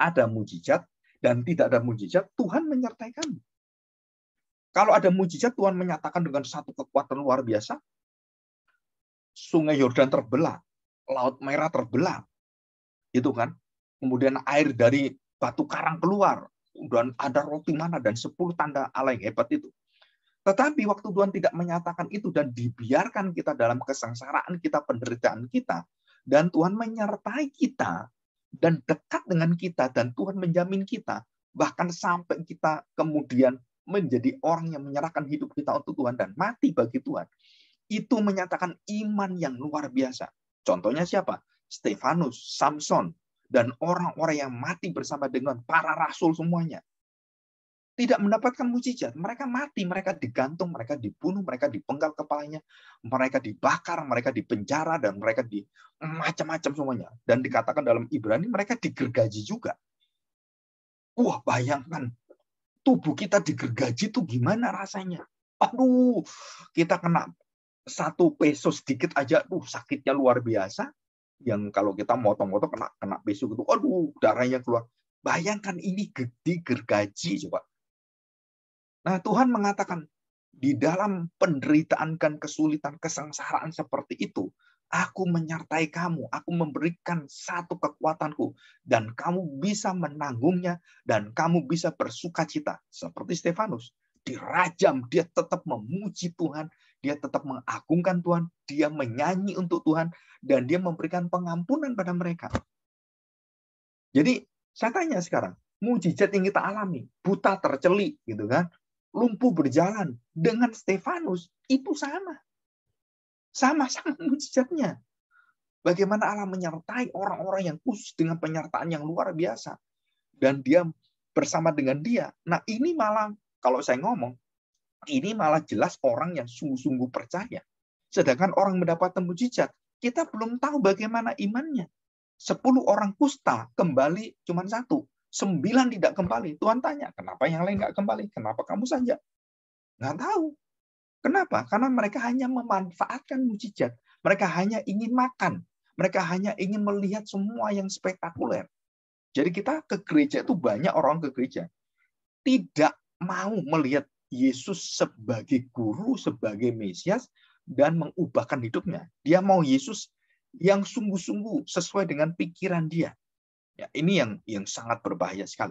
Ada mujizat dan tidak ada mujizat, Tuhan menyertai kami Kalau ada mujizat, Tuhan menyatakan dengan satu kekuatan luar biasa. Sungai Yordan terbelah, Laut Merah terbelah. Itu kan. Kemudian air dari batu karang keluar. Dan ada roti mana dan sepuluh tanda Allah hebat itu. Tetapi waktu Tuhan tidak menyatakan itu dan dibiarkan kita dalam kesengsaraan kita, penderitaan kita, dan Tuhan menyertai kita dan dekat dengan kita dan Tuhan menjamin kita bahkan sampai kita kemudian menjadi orang yang menyerahkan hidup kita untuk Tuhan dan mati bagi Tuhan. Itu menyatakan iman yang luar biasa. Contohnya siapa? Stefanus, Samson, dan orang-orang yang mati bersama dengan para rasul semuanya tidak mendapatkan mujizat. Mereka mati, mereka digantung, mereka dibunuh, mereka dipenggal kepalanya, mereka dibakar, mereka dipenjara, dan mereka di macam-macam semuanya. Dan dikatakan dalam Ibrani mereka digergaji juga. Wah, bayangkan tubuh kita digergaji itu gimana rasanya. Aduh, kita kena satu peso sedikit aja, tuh sakitnya luar biasa. Yang kalau kita motong-motong kena kena peso gitu, aduh darahnya keluar. Bayangkan ini gergaji coba Nah, Tuhan mengatakan di dalam penderitaan dan kesulitan kesengsaraan seperti itu, aku menyertai kamu, aku memberikan satu kekuatanku dan kamu bisa menanggungnya dan kamu bisa bersuka cita seperti Stefanus. Dirajam, dia tetap memuji Tuhan, dia tetap mengagungkan Tuhan, dia menyanyi untuk Tuhan dan dia memberikan pengampunan pada mereka. Jadi saya tanya sekarang, mujizat yang kita alami, buta terceli gitu kan, lumpuh berjalan dengan Stefanus itu sama. Sama-sama mujizatnya. Bagaimana Allah menyertai orang-orang yang khusus dengan penyertaan yang luar biasa. Dan dia bersama dengan dia. Nah ini malah kalau saya ngomong, ini malah jelas orang yang sungguh-sungguh percaya. Sedangkan orang mendapatkan mujizat, kita belum tahu bagaimana imannya. Sepuluh orang kusta kembali cuma satu. Sembilan tidak kembali. Tuhan tanya, kenapa yang lain nggak kembali? Kenapa kamu saja? Nggak tahu. Kenapa? Karena mereka hanya memanfaatkan mujizat. Mereka hanya ingin makan. Mereka hanya ingin melihat semua yang spektakuler. Jadi kita ke gereja itu banyak orang ke gereja. Tidak mau melihat Yesus sebagai guru, sebagai Mesias, dan mengubahkan hidupnya. Dia mau Yesus yang sungguh-sungguh sesuai dengan pikiran dia. Ya, ini yang yang sangat berbahaya sekali.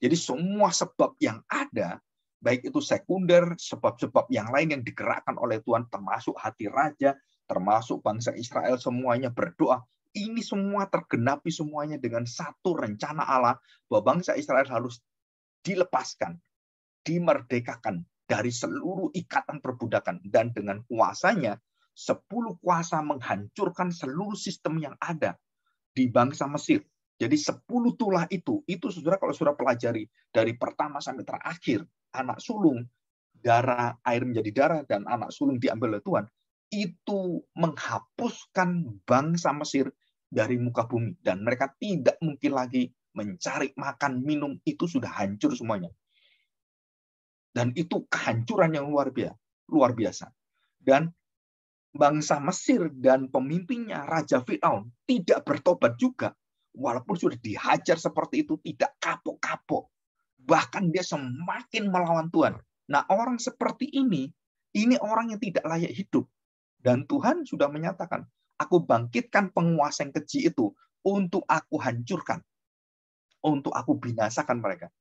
Jadi semua sebab yang ada, baik itu sekunder, sebab-sebab yang lain yang digerakkan oleh Tuhan, termasuk hati raja, termasuk bangsa Israel semuanya berdoa. Ini semua tergenapi semuanya dengan satu rencana Allah bahwa bangsa Israel harus dilepaskan, dimerdekakan dari seluruh ikatan perbudakan dan dengan kuasanya sepuluh kuasa menghancurkan seluruh sistem yang ada di bangsa Mesir jadi 10 tulah itu, itu saudara kalau saudara pelajari dari pertama sampai terakhir, anak sulung, darah, air menjadi darah, dan anak sulung diambil oleh Tuhan, itu menghapuskan bangsa Mesir dari muka bumi. Dan mereka tidak mungkin lagi mencari makan, minum, itu sudah hancur semuanya. Dan itu kehancuran yang luar biasa. Luar biasa. Dan bangsa Mesir dan pemimpinnya Raja Fir'aun tidak bertobat juga walaupun sudah dihajar seperti itu tidak kapok-kapok. Bahkan dia semakin melawan Tuhan. Nah, orang seperti ini, ini orang yang tidak layak hidup. Dan Tuhan sudah menyatakan, aku bangkitkan penguasa yang keji itu untuk aku hancurkan. Untuk aku binasakan mereka.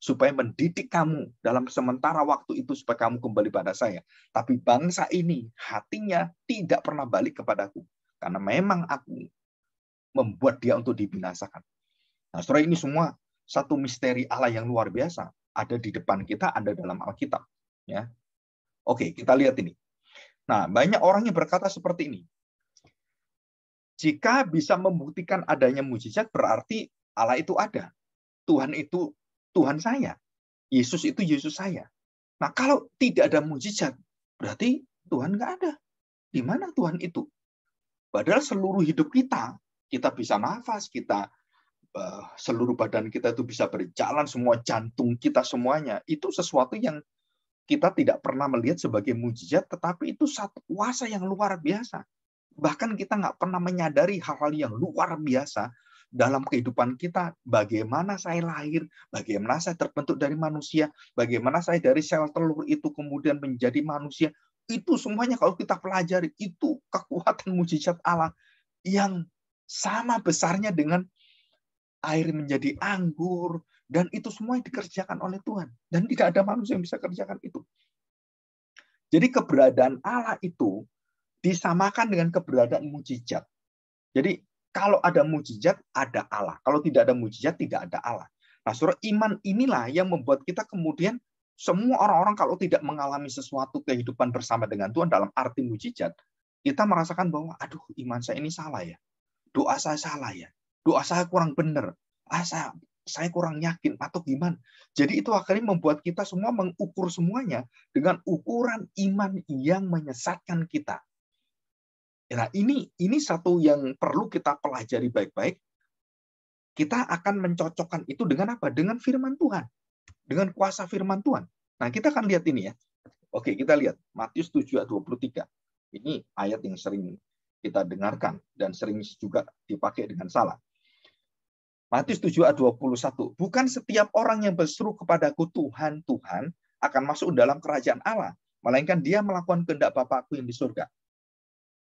Supaya mendidik kamu dalam sementara waktu itu supaya kamu kembali pada saya. Tapi bangsa ini hatinya tidak pernah balik kepadaku. Karena memang aku membuat dia untuk dibinasakan. Nah, setelah ini semua satu misteri Allah yang luar biasa ada di depan kita, ada dalam Alkitab. Ya, oke kita lihat ini. Nah, banyak orang yang berkata seperti ini. Jika bisa membuktikan adanya mujizat, berarti Allah itu ada. Tuhan itu Tuhan saya. Yesus itu Yesus saya. Nah, kalau tidak ada mujizat, berarti Tuhan nggak ada. Di mana Tuhan itu? Padahal seluruh hidup kita kita bisa nafas, kita eh, seluruh badan kita itu bisa berjalan, semua jantung kita semuanya, itu sesuatu yang kita tidak pernah melihat sebagai mujizat, tetapi itu satu kuasa yang luar biasa. Bahkan kita nggak pernah menyadari hal-hal yang luar biasa dalam kehidupan kita. Bagaimana saya lahir, bagaimana saya terbentuk dari manusia, bagaimana saya dari sel telur itu kemudian menjadi manusia. Itu semuanya kalau kita pelajari, itu kekuatan mujizat Allah yang sama besarnya dengan air menjadi anggur dan itu semua yang dikerjakan oleh Tuhan dan tidak ada manusia yang bisa kerjakan itu. Jadi keberadaan Allah itu disamakan dengan keberadaan mujizat. Jadi kalau ada mujizat ada Allah, kalau tidak ada mujizat tidak ada Allah. Nah, surah iman inilah yang membuat kita kemudian semua orang-orang kalau tidak mengalami sesuatu kehidupan bersama dengan Tuhan dalam arti mujizat, kita merasakan bahwa aduh iman saya ini salah ya doa saya salah ya, doa saya kurang benar, ah saya, saya kurang yakin atau gimana. Jadi itu akhirnya membuat kita semua mengukur semuanya dengan ukuran iman yang menyesatkan kita. Nah ini ini satu yang perlu kita pelajari baik-baik. Kita akan mencocokkan itu dengan apa? Dengan firman Tuhan, dengan kuasa firman Tuhan. Nah kita akan lihat ini ya. Oke kita lihat Matius 7 ayat 23. Ini ayat yang sering kita dengarkan dan sering juga dipakai dengan salah. Matius 7 ayat 21. Bukan setiap orang yang berseru kepadaku Tuhan, Tuhan akan masuk dalam kerajaan Allah, melainkan dia melakukan kehendak Bapakku yang di surga.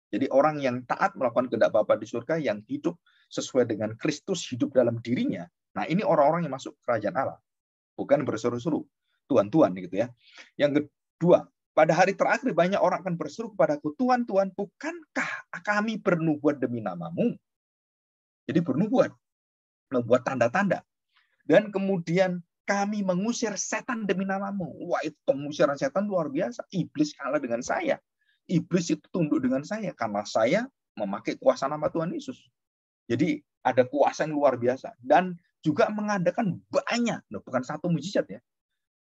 Jadi orang yang taat melakukan kehendak Bapa di surga yang hidup sesuai dengan Kristus hidup dalam dirinya. Nah, ini orang-orang yang masuk kerajaan Allah. Bukan berseru-seru, Tuhan-Tuhan gitu ya. Yang kedua, pada hari terakhir banyak orang akan berseru kepadaku, Tuhan, Tuhan, bukankah kami bernubuat demi namamu? Jadi bernubuat, membuat tanda-tanda. Dan kemudian kami mengusir setan demi namamu. Wah, itu pengusiran setan luar biasa. Iblis kalah dengan saya. Iblis itu tunduk dengan saya karena saya memakai kuasa nama Tuhan Yesus. Jadi ada kuasa yang luar biasa dan juga mengadakan banyak, loh, bukan satu mujizat ya,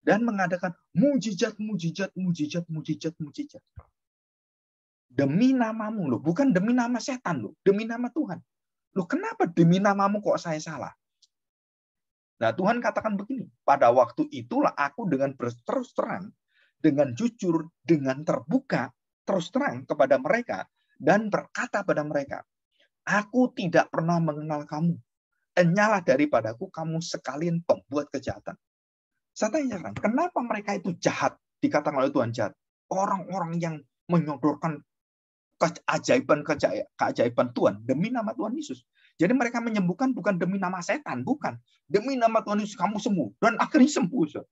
dan mengadakan mujizat, mujizat, mujizat, mujizat, mujizat. Demi namamu loh, bukan demi nama setan loh, demi nama Tuhan. Loh kenapa demi namamu kok saya salah? Nah Tuhan katakan begini, pada waktu itulah aku dengan berterus terang, dengan jujur, dengan terbuka, terus terang kepada mereka, dan berkata pada mereka, aku tidak pernah mengenal kamu. Enyalah daripadaku kamu sekalian pembuat kejahatan. Saya tanya, kenapa mereka itu jahat? Dikatakan oleh Tuhan jahat. Orang-orang yang menyodorkan keajaiban keajaiban Tuhan demi nama Tuhan Yesus. Jadi mereka menyembuhkan bukan demi nama setan, bukan. Demi nama Tuhan Yesus kamu sembuh dan akhirnya sembuh. So.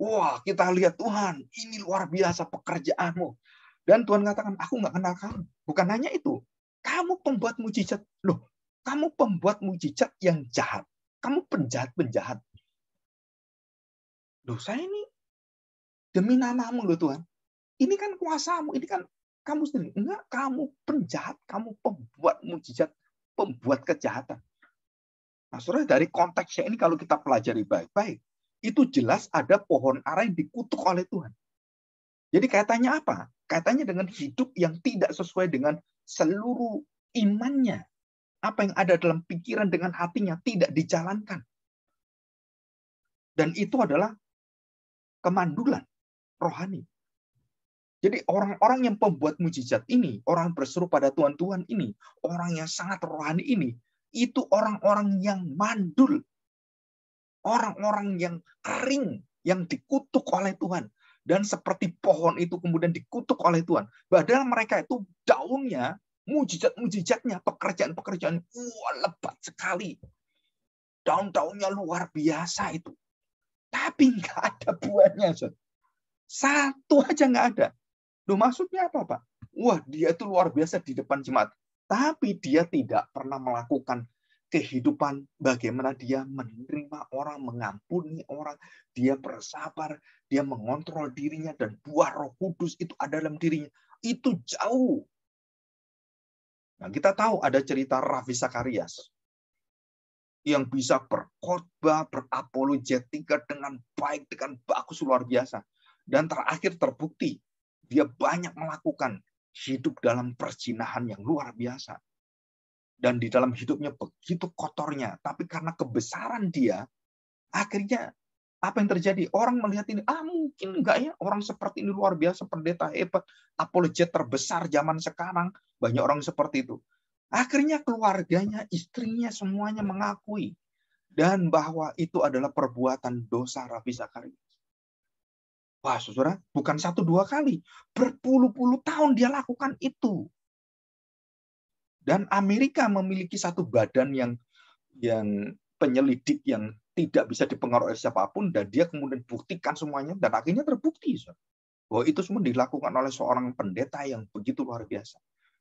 Wah, kita lihat Tuhan, ini luar biasa pekerjaanmu. Dan Tuhan katakan, aku nggak kenal kamu. Bukan hanya itu. Kamu pembuat mujizat. Loh, kamu pembuat mujizat yang jahat. Kamu penjahat-penjahat loh saya ini demi namamu loh Tuhan. Ini kan kuasamu, ini kan kamu sendiri. Enggak, kamu penjahat, kamu pembuat mujizat, pembuat kejahatan. Nah, surah dari konteksnya ini kalau kita pelajari baik-baik, itu jelas ada pohon ara yang dikutuk oleh Tuhan. Jadi kaitannya apa? Kaitannya dengan hidup yang tidak sesuai dengan seluruh imannya. Apa yang ada dalam pikiran dengan hatinya tidak dijalankan. Dan itu adalah kemandulan rohani. Jadi orang-orang yang pembuat mujizat ini, orang berseru pada Tuhan-Tuhan ini, orang yang sangat rohani ini, itu orang-orang yang mandul. Orang-orang yang kering, yang dikutuk oleh Tuhan. Dan seperti pohon itu kemudian dikutuk oleh Tuhan. Padahal mereka itu daunnya, mujizat-mujizatnya, pekerjaan-pekerjaan, wah lebat sekali. Daun-daunnya luar biasa itu. Tapi nggak ada buahnya. Satu aja nggak ada. Loh, maksudnya apa, Pak? Wah, dia itu luar biasa di depan jemaat. Tapi dia tidak pernah melakukan kehidupan bagaimana dia menerima orang, mengampuni orang, dia bersabar, dia mengontrol dirinya, dan buah roh kudus itu ada dalam dirinya. Itu jauh. Nah, kita tahu ada cerita Raffi Sakarias yang bisa berkhotbah, berapologetika dengan baik, dengan bagus luar biasa. Dan terakhir terbukti dia banyak melakukan hidup dalam perzinahan yang luar biasa. Dan di dalam hidupnya begitu kotornya, tapi karena kebesaran dia, akhirnya apa yang terjadi? Orang melihat ini, ah mungkin enggak ya, orang seperti ini luar biasa, pendeta hebat, apologet terbesar zaman sekarang, banyak orang seperti itu. Akhirnya keluarganya, istrinya semuanya mengakui dan bahwa itu adalah perbuatan dosa Rabi Zakaria. Wah, saudara, bukan satu dua kali, berpuluh-puluh tahun dia lakukan itu. Dan Amerika memiliki satu badan yang yang penyelidik yang tidak bisa dipengaruhi siapapun dan dia kemudian buktikan semuanya dan akhirnya terbukti bahwa itu semua dilakukan oleh seorang pendeta yang begitu luar biasa.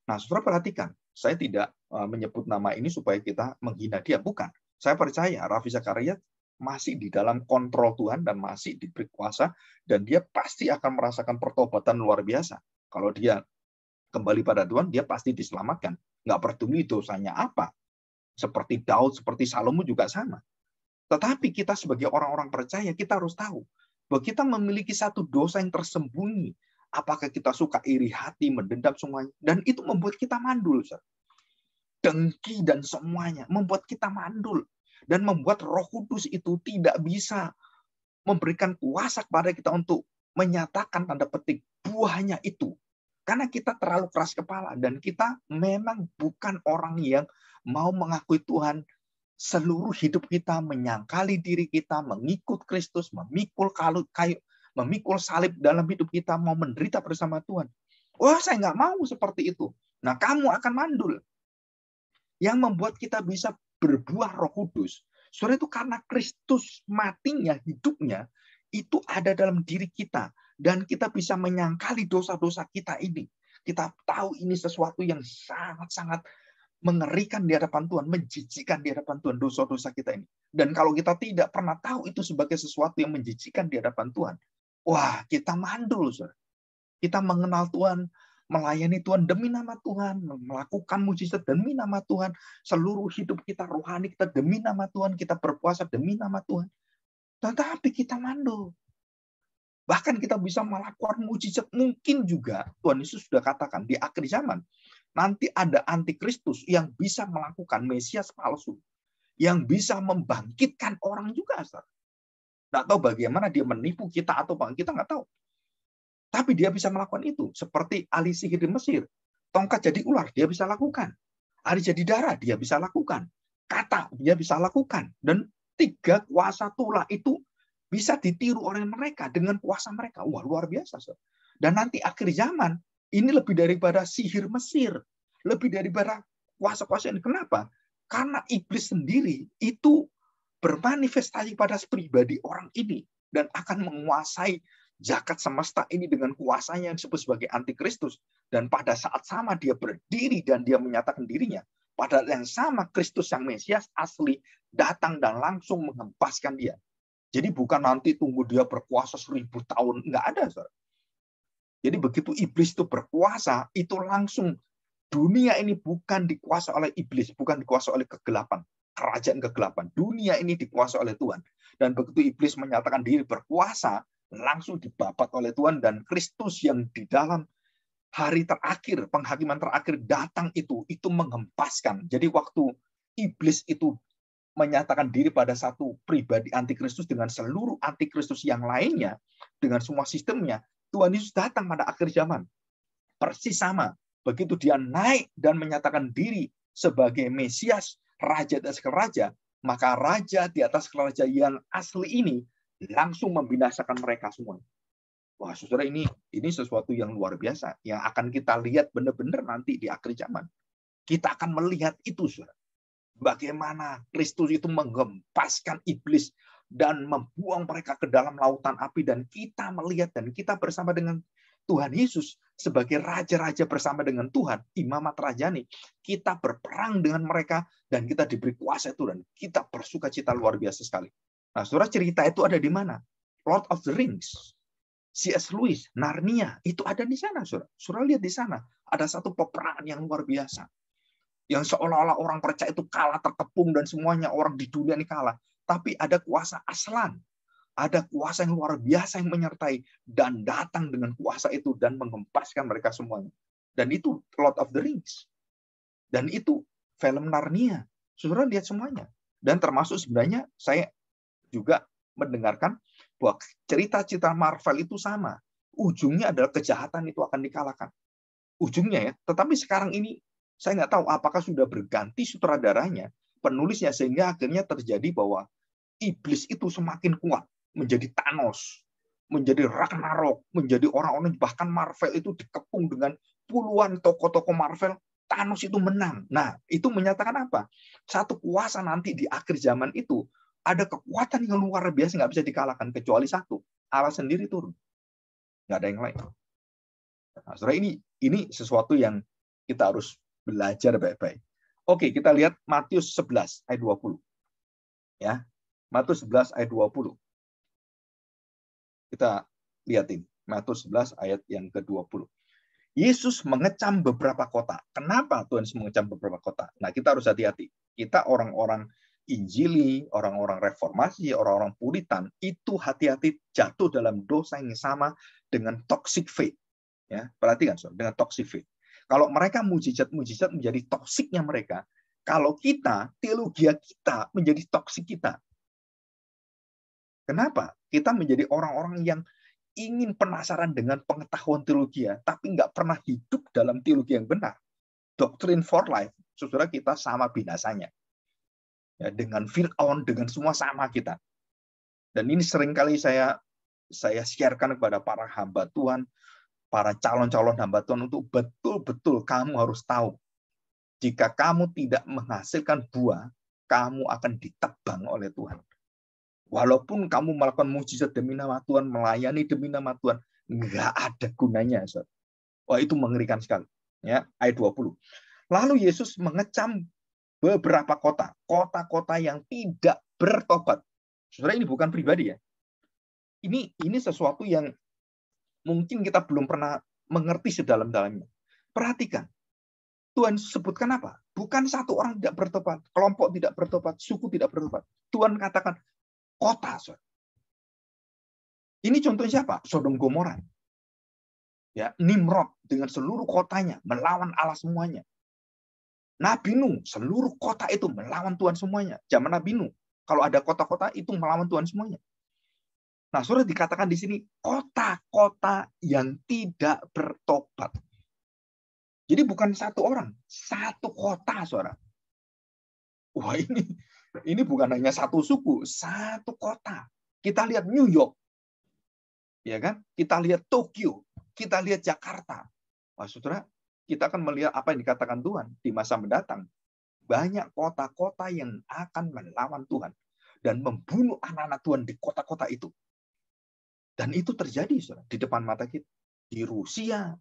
Nah, saudara perhatikan, saya tidak eh, menyebut nama ini supaya kita menghina dia, bukan. Saya percaya Raffi Zakaria masih di dalam kontrol Tuhan dan masih diberi kuasa dan dia pasti akan merasakan pertobatan luar biasa. Kalau dia kembali pada Tuhan, dia pasti diselamatkan. Nggak peduli dosanya apa. Seperti Daud, seperti Salomo juga sama. Tetapi kita sebagai orang-orang percaya, kita harus tahu bahwa kita memiliki satu dosa yang tersembunyi Apakah kita suka iri hati, mendendam semuanya? Dan itu membuat kita mandul. Sir. Dengki dan semuanya membuat kita mandul. Dan membuat roh kudus itu tidak bisa memberikan kuasa kepada kita untuk menyatakan tanda petik buahnya itu. Karena kita terlalu keras kepala. Dan kita memang bukan orang yang mau mengakui Tuhan seluruh hidup kita menyangkali diri kita, mengikut Kristus, memikul kayu, memikul salib dalam hidup kita, mau menderita bersama Tuhan. Wah, saya nggak mau seperti itu. Nah, kamu akan mandul. Yang membuat kita bisa berbuah roh kudus. Saudara itu karena Kristus matinya, hidupnya, itu ada dalam diri kita. Dan kita bisa menyangkali dosa-dosa kita ini. Kita tahu ini sesuatu yang sangat-sangat mengerikan di hadapan Tuhan, menjijikan di hadapan Tuhan dosa-dosa kita ini. Dan kalau kita tidak pernah tahu itu sebagai sesuatu yang menjijikan di hadapan Tuhan, Wah, kita mandul, saudara. Kita mengenal Tuhan, melayani Tuhan demi nama Tuhan, melakukan mujizat demi nama Tuhan, seluruh hidup kita rohani kita demi nama Tuhan, kita berpuasa demi nama Tuhan. Tetapi kita mandul. Bahkan kita bisa melakukan mujizat mungkin juga Tuhan Yesus sudah katakan di akhir zaman nanti ada antikristus yang bisa melakukan mesias palsu, yang bisa membangkitkan orang juga, saudara. Nggak tahu bagaimana dia menipu kita atau kita nggak tahu. Tapi dia bisa melakukan itu. Seperti ahli sihir di Mesir. Tongkat jadi ular, dia bisa lakukan. Ahli jadi darah, dia bisa lakukan. Kata, dia bisa lakukan. Dan tiga kuasa tulah itu bisa ditiru oleh mereka dengan kuasa mereka. Wah, luar biasa. So. Dan nanti akhir zaman, ini lebih daripada sihir Mesir. Lebih daripada kuasa-kuasa ini. Kenapa? Karena iblis sendiri itu bermanifestasi pada pribadi orang ini dan akan menguasai jakat semesta ini dengan kuasanya yang disebut sebagai antikristus dan pada saat sama dia berdiri dan dia menyatakan dirinya pada yang sama Kristus yang Mesias asli datang dan langsung mengempaskan dia. Jadi bukan nanti tunggu dia berkuasa seribu tahun nggak ada, Sir. Jadi begitu iblis itu berkuasa, itu langsung dunia ini bukan dikuasa oleh iblis, bukan dikuasa oleh kegelapan, kerajaan kegelapan. Dunia ini dikuasai oleh Tuhan. Dan begitu iblis menyatakan diri berkuasa, langsung dibabat oleh Tuhan dan Kristus yang di dalam hari terakhir, penghakiman terakhir datang itu, itu menghempaskan. Jadi waktu iblis itu menyatakan diri pada satu pribadi antikristus dengan seluruh antikristus yang lainnya, dengan semua sistemnya, Tuhan Yesus datang pada akhir zaman. Persis sama. Begitu dia naik dan menyatakan diri sebagai Mesias, raja di atas raja, maka raja di atas raja yang asli ini langsung membinasakan mereka semua. Wah, saudara ini ini sesuatu yang luar biasa yang akan kita lihat benar-benar nanti di akhir zaman. Kita akan melihat itu, saudara. Bagaimana Kristus itu menggempaskan iblis dan membuang mereka ke dalam lautan api dan kita melihat dan kita bersama dengan Tuhan Yesus sebagai raja-raja bersama dengan Tuhan, imamat rajani, kita berperang dengan mereka dan kita diberi kuasa itu ya dan kita bersuka cita luar biasa sekali. Nah, saudara cerita itu ada di mana? Lord of the Rings, C.S. Lewis, Narnia, itu ada di sana, saudara. Saudara lihat di sana, ada satu peperangan yang luar biasa. Yang seolah-olah orang percaya itu kalah, terkepung, dan semuanya orang di dunia ini kalah. Tapi ada kuasa aslan, ada kuasa yang luar biasa yang menyertai dan datang dengan kuasa itu dan mengempaskan mereka semuanya. Dan itu Lord of the Rings. Dan itu film Narnia. Saudara lihat semuanya. Dan termasuk sebenarnya saya juga mendengarkan bahwa cerita-cerita Marvel itu sama. Ujungnya adalah kejahatan itu akan dikalahkan. Ujungnya ya. Tetapi sekarang ini saya nggak tahu apakah sudah berganti sutradaranya, penulisnya sehingga akhirnya terjadi bahwa iblis itu semakin kuat menjadi Thanos, menjadi Ragnarok, menjadi orang-orang bahkan Marvel itu dikepung dengan puluhan tokoh-tokoh Marvel, Thanos itu menang. Nah, itu menyatakan apa? Satu kuasa nanti di akhir zaman itu ada kekuatan yang luar biasa nggak bisa dikalahkan kecuali satu, Allah sendiri turun. Nggak ada yang lain. Nah, saudara ini ini sesuatu yang kita harus belajar baik-baik. Oke, kita lihat Matius 11 ayat 20. Ya. Matius 11 ayat 20. Kita lihat ini, Matius 11 ayat yang ke-20. Yesus mengecam beberapa kota. Kenapa Tuhan Yesus mengecam beberapa kota? Nah, kita harus hati-hati. Kita orang-orang Injili, orang-orang reformasi, orang-orang Puritan itu hati-hati jatuh dalam dosa yang sama dengan toxic faith. Ya, perhatikan so dengan toxic faith. Kalau mereka mujizat-mujizat menjadi toksiknya mereka, kalau kita teologia kita menjadi toksik kita. Kenapa? Kita menjadi orang-orang yang ingin penasaran dengan pengetahuan teologi, ya, tapi nggak pernah hidup dalam teologi yang benar. doctrine for life, saudara kita sama binasanya. Ya, dengan on dengan semua sama kita. Dan ini seringkali saya saya siarkan kepada para hamba Tuhan, para calon-calon hamba Tuhan untuk betul-betul kamu harus tahu. Jika kamu tidak menghasilkan buah, kamu akan ditebang oleh Tuhan. Walaupun kamu melakukan mujizat demi nama Tuhan, melayani demi nama Tuhan, nggak ada gunanya. Wah itu mengerikan sekali. Ya, ayat 20. Lalu Yesus mengecam beberapa kota, kota-kota yang tidak bertobat. Saudara ini bukan pribadi ya. Ini ini sesuatu yang mungkin kita belum pernah mengerti sedalam-dalamnya. Perhatikan, Tuhan sebutkan apa? Bukan satu orang tidak bertobat, kelompok tidak bertobat, suku tidak bertobat. Tuhan katakan kota. Ini contoh siapa? Sodom Gomora. Ya, Nimrod dengan seluruh kotanya melawan Allah semuanya. Nabi Nuh, seluruh kota itu melawan Tuhan semuanya. Zaman Nabi Nuh, kalau ada kota-kota itu melawan Tuhan semuanya. Nah, surah dikatakan di sini kota-kota yang tidak bertobat. Jadi bukan satu orang, satu kota, saudara. Wah ini ini bukan hanya satu suku, satu kota. Kita lihat New York, ya kan? Kita lihat Tokyo, kita lihat Jakarta. Maksudnya, kita akan melihat apa yang dikatakan Tuhan di masa mendatang. Banyak kota-kota yang akan melawan Tuhan dan membunuh anak-anak Tuhan di kota-kota itu. Dan itu terjadi saudara, di depan mata kita. Di Rusia,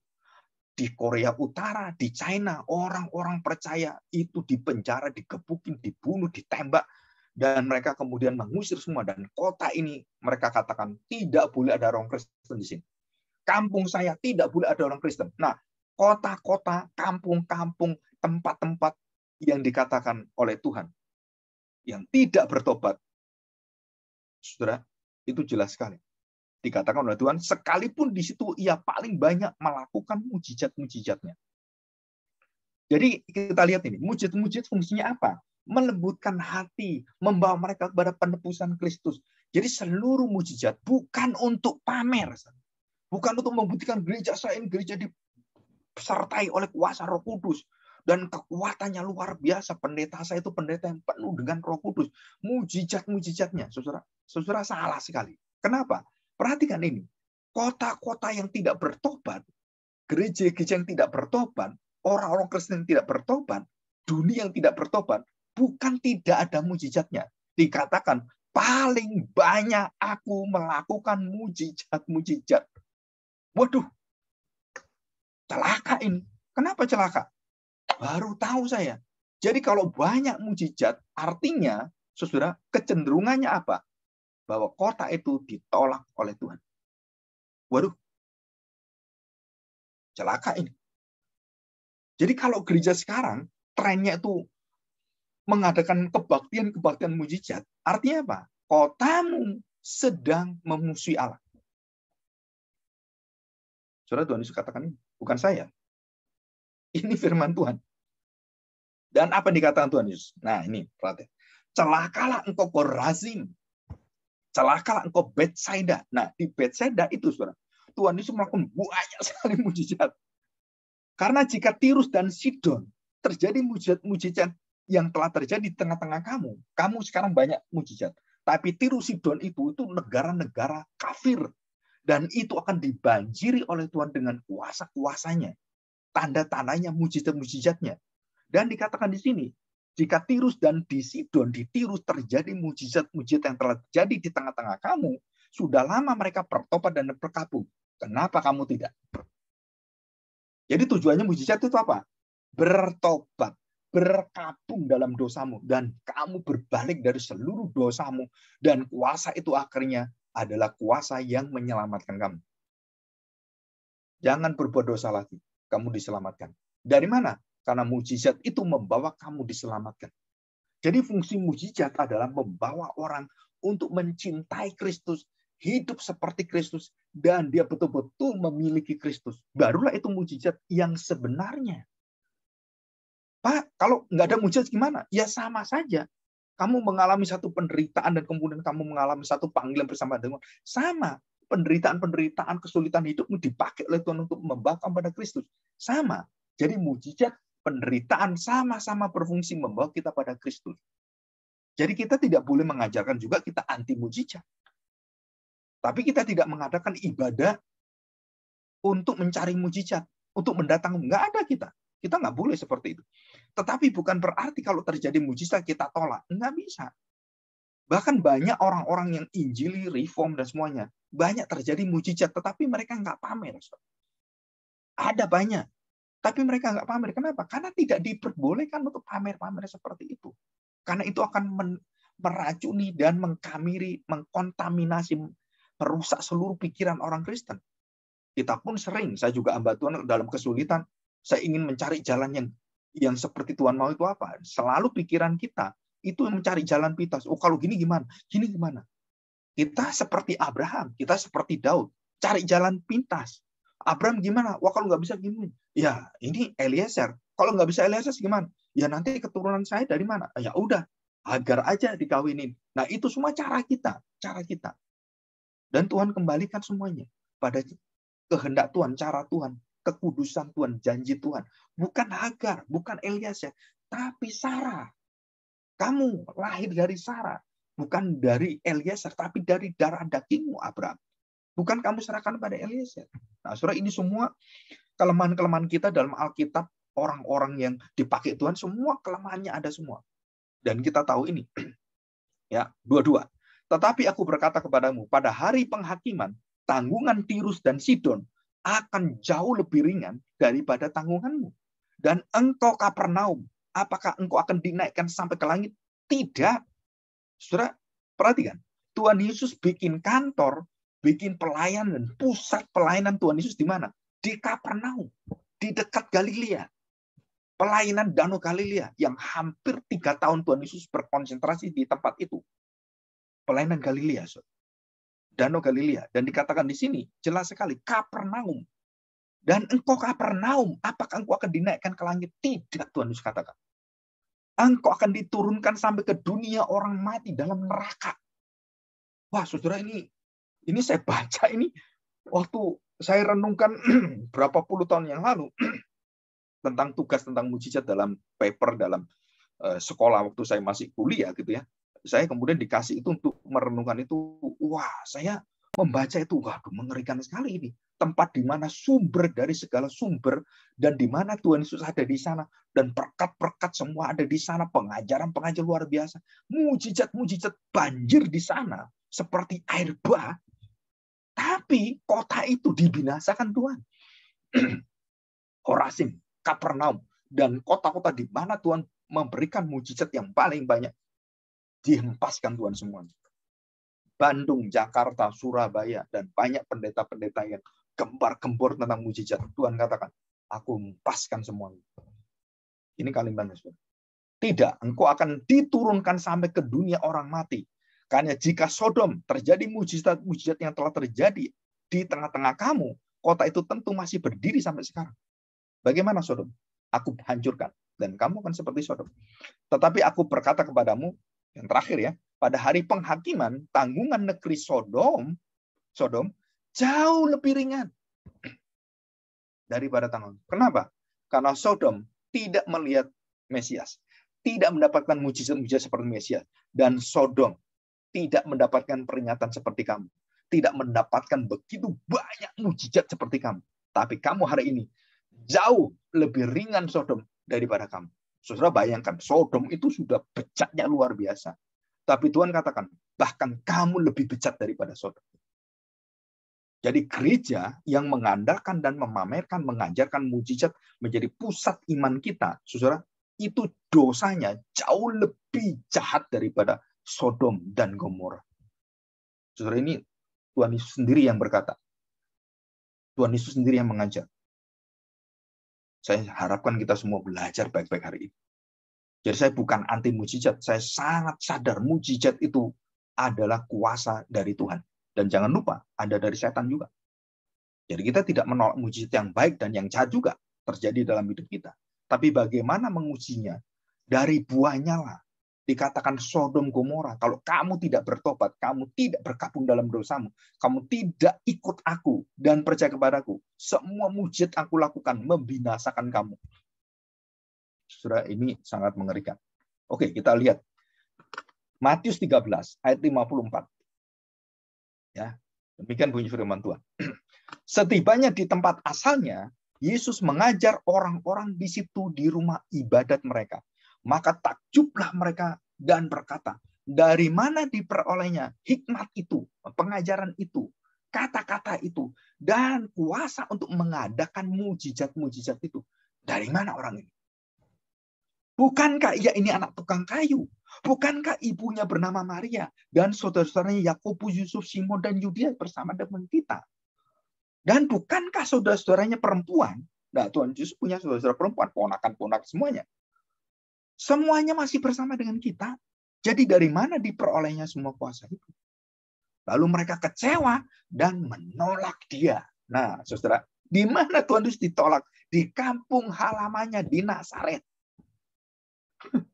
di Korea Utara, di China, orang-orang percaya itu dipenjara, digebukin, dibunuh, ditembak, dan mereka kemudian mengusir semua dan kota ini mereka katakan tidak boleh ada orang Kristen di sini. Kampung saya tidak boleh ada orang Kristen. Nah, kota-kota, kampung-kampung, tempat-tempat yang dikatakan oleh Tuhan yang tidak bertobat, saudara, itu jelas sekali dikatakan oleh Tuhan, sekalipun di situ ia paling banyak melakukan mujizat-mujizatnya. Jadi kita lihat ini, mujizat-mujizat fungsinya apa? Melembutkan hati, membawa mereka kepada penebusan Kristus. Jadi seluruh mujizat bukan untuk pamer, bukan untuk membuktikan gereja saya ini gereja disertai oleh kuasa Roh Kudus dan kekuatannya luar biasa. Pendeta saya itu pendeta yang penuh dengan Roh Kudus, mujizat-mujizatnya, saudara. Saudara salah sekali. Kenapa? Perhatikan ini. Kota-kota yang tidak bertobat, gereja-gereja yang tidak bertobat, orang-orang Kristen yang tidak bertobat, dunia yang tidak bertobat, bukan tidak ada mujizatnya. Dikatakan paling banyak aku melakukan mujizat-mujizat. Waduh, celaka ini. Kenapa celaka? Baru tahu saya. Jadi kalau banyak mujizat, artinya, saudara, kecenderungannya apa? bahwa kota itu ditolak oleh Tuhan. Waduh, celaka ini. Jadi kalau gereja sekarang trennya itu mengadakan kebaktian-kebaktian mujizat, artinya apa? Kotamu sedang memusuhi Allah. Saudara Tuhan Yesus katakan ini, bukan saya. Ini firman Tuhan. Dan apa yang dikatakan Tuhan Yesus? Nah ini, perhatian. Celakalah engkau Korazim, celakalah engkau Bethsaida. Nah, di Bethsaida itu Saudara, Tuhan Yesus melakukan banyak sekali mujizat. Karena jika Tirus dan Sidon terjadi mujizat-mujizat yang telah terjadi di tengah-tengah kamu, kamu sekarang banyak mujizat. Tapi Tirus Sidon itu itu negara-negara kafir dan itu akan dibanjiri oleh Tuhan dengan kuasa-kuasanya, tanda-tandanya, mujizat-mujizatnya. Dan dikatakan di sini, jika Tirus dan di Sidon, di Tirus terjadi mujizat-mujizat yang telah terjadi di tengah-tengah kamu, sudah lama mereka bertobat dan berkabung. Kenapa kamu tidak? Jadi tujuannya mujizat itu apa? Bertobat, berkabung dalam dosamu, dan kamu berbalik dari seluruh dosamu, dan kuasa itu akhirnya adalah kuasa yang menyelamatkan kamu. Jangan berbuat dosa lagi, kamu diselamatkan. Dari mana? Karena mujizat itu membawa kamu diselamatkan. Jadi fungsi mujizat adalah membawa orang untuk mencintai Kristus, hidup seperti Kristus, dan dia betul-betul memiliki Kristus. Barulah itu mujizat yang sebenarnya. Pak, kalau nggak ada mujizat gimana? Ya sama saja. Kamu mengalami satu penderitaan dan kemudian kamu mengalami satu panggilan bersama dengan sama. Penderitaan-penderitaan, kesulitan hidupmu dipakai oleh Tuhan untuk membawa kamu pada Kristus. Sama. Jadi mujizat penderitaan sama-sama berfungsi membawa kita pada Kristus. Jadi kita tidak boleh mengajarkan juga kita anti mujizat. Tapi kita tidak mengadakan ibadah untuk mencari mujizat, untuk mendatang nggak ada kita. Kita nggak boleh seperti itu. Tetapi bukan berarti kalau terjadi mujizat kita tolak. Nggak bisa. Bahkan banyak orang-orang yang injili, reform, dan semuanya. Banyak terjadi mujizat, tetapi mereka nggak pamer. Ada banyak. Tapi mereka nggak pamer. Kenapa? Karena tidak diperbolehkan untuk pamer-pamer seperti itu. Karena itu akan meracuni dan mengkamiri, mengkontaminasi, merusak seluruh pikiran orang Kristen. Kita pun sering, saya juga hamba Tuhan dalam kesulitan, saya ingin mencari jalan yang yang seperti Tuhan mau itu apa. Selalu pikiran kita itu mencari jalan pintas. Oh kalau gini gimana? Gini gimana? Kita seperti Abraham, kita seperti Daud, cari jalan pintas. Abraham gimana? Wah kalau nggak bisa gimana? Ya ini Eliezer. Kalau nggak bisa Eliezer gimana? Ya nanti keturunan saya dari mana? Ya udah, agar aja dikawinin. Nah itu semua cara kita, cara kita. Dan Tuhan kembalikan semuanya pada kehendak Tuhan, cara Tuhan, kekudusan Tuhan, janji Tuhan. Bukan Hagar, bukan Eliezer, tapi Sarah. Kamu lahir dari Sarah, bukan dari Eliezer, tapi dari darah dagingmu Abraham. Bukan kamu serahkan pada Eliezer. Ya? Nah, saudara ini semua kelemahan-kelemahan kita dalam Alkitab, orang-orang yang dipakai Tuhan, semua kelemahannya ada semua. Dan kita tahu ini. ya, dua-dua. Tetapi aku berkata kepadamu, pada hari penghakiman, tanggungan Tirus dan Sidon akan jauh lebih ringan daripada tanggunganmu. Dan engkau Kapernaum, apakah engkau akan dinaikkan sampai ke langit? Tidak. Saudara, perhatikan. Tuhan Yesus bikin kantor bikin pelayanan, pusat pelayanan Tuhan Yesus di mana? Di Kapernaum, di dekat Galilea. Pelayanan Danau Galilea yang hampir tiga tahun Tuhan Yesus berkonsentrasi di tempat itu. Pelayanan Galilea, so. Danau Galilea. Dan dikatakan di sini, jelas sekali, Kapernaum. Dan engkau Kapernaum, apakah engkau akan dinaikkan ke langit? Tidak, Tuhan Yesus katakan. Engkau akan diturunkan sampai ke dunia orang mati dalam neraka. Wah, saudara ini ini saya baca ini waktu saya renungkan berapa puluh tahun yang lalu tentang tugas tentang mujizat dalam paper dalam eh, sekolah waktu saya masih kuliah gitu ya. Saya kemudian dikasih itu untuk merenungkan itu. Wah, saya membaca itu waduh mengerikan sekali ini. Tempat di mana sumber dari segala sumber dan di mana Tuhan Yesus ada di sana dan perkat-perkat semua ada di sana, pengajaran-pengajaran luar biasa, mujizat-mujizat banjir di sana seperti air bah tapi kota itu dibinasakan Tuhan. Horasim, Kapernaum, dan kota-kota di mana Tuhan memberikan mujizat yang paling banyak dihempaskan Tuhan semua. Bandung, Jakarta, Surabaya, dan banyak pendeta-pendeta yang gembar-gembor tentang mujizat. Tuhan katakan, aku hempaskan semua Ini kalimatnya, Tidak, engkau akan diturunkan sampai ke dunia orang mati. Karena jika Sodom terjadi mujizat-mujizat yang telah terjadi di tengah-tengah kamu, kota itu tentu masih berdiri sampai sekarang. Bagaimana Sodom? Aku hancurkan dan kamu kan seperti Sodom. Tetapi aku berkata kepadamu yang terakhir ya, pada hari penghakiman tanggungan negeri Sodom, Sodom jauh lebih ringan daripada tanggung Kenapa? Karena Sodom tidak melihat Mesias, tidak mendapatkan mujizat-mujizat seperti Mesias dan Sodom tidak mendapatkan peringatan seperti kamu, tidak mendapatkan begitu banyak mujizat seperti kamu. Tapi kamu hari ini jauh lebih ringan Sodom daripada kamu. Saudara bayangkan, Sodom itu sudah bejatnya luar biasa. Tapi Tuhan katakan, bahkan kamu lebih bejat daripada Sodom. Jadi gereja yang mengandalkan dan memamerkan, mengajarkan mujizat menjadi pusat iman kita, saudara, itu dosanya jauh lebih jahat daripada Sodom dan Gomorrah. Saudara ini Tuhan Yesus sendiri yang berkata. Tuhan Yesus sendiri yang mengajar. Saya harapkan kita semua belajar baik-baik hari ini. Jadi saya bukan anti mujizat, saya sangat sadar mujizat itu adalah kuasa dari Tuhan. Dan jangan lupa, ada dari setan juga. Jadi kita tidak menolak mujizat yang baik dan yang jahat juga terjadi dalam hidup kita. Tapi bagaimana mengujinya? Dari buahnya lah dikatakan Sodom Gomora, kalau kamu tidak bertobat, kamu tidak berkabung dalam dosamu, kamu tidak ikut aku dan percaya kepadaku, semua mujizat aku lakukan membinasakan kamu. Saudara, ini sangat mengerikan. Oke, kita lihat. Matius 13 ayat 54. Ya, demikian bunyi firman Tuhan. Setibanya di tempat asalnya, Yesus mengajar orang-orang di situ di rumah ibadat mereka. Maka takjublah mereka dan berkata, dari mana diperolehnya hikmat itu, pengajaran itu, kata-kata itu, dan kuasa untuk mengadakan mujizat-mujizat itu. Dari mana orang ini? Bukankah ia ini anak tukang kayu? Bukankah ibunya bernama Maria dan saudara-saudaranya Yakobus, Yusuf, Simon dan Yudia bersama dengan kita? Dan bukankah saudara-saudaranya perempuan? Nah, Tuhan Yesus punya saudara-saudara perempuan, ponakan-ponakan semuanya. Semuanya masih bersama dengan kita. Jadi dari mana diperolehnya semua kuasa itu? Lalu mereka kecewa dan menolak dia. Nah, saudara, di mana Tuhan Yesus ditolak? Di kampung halamannya di Nazaret.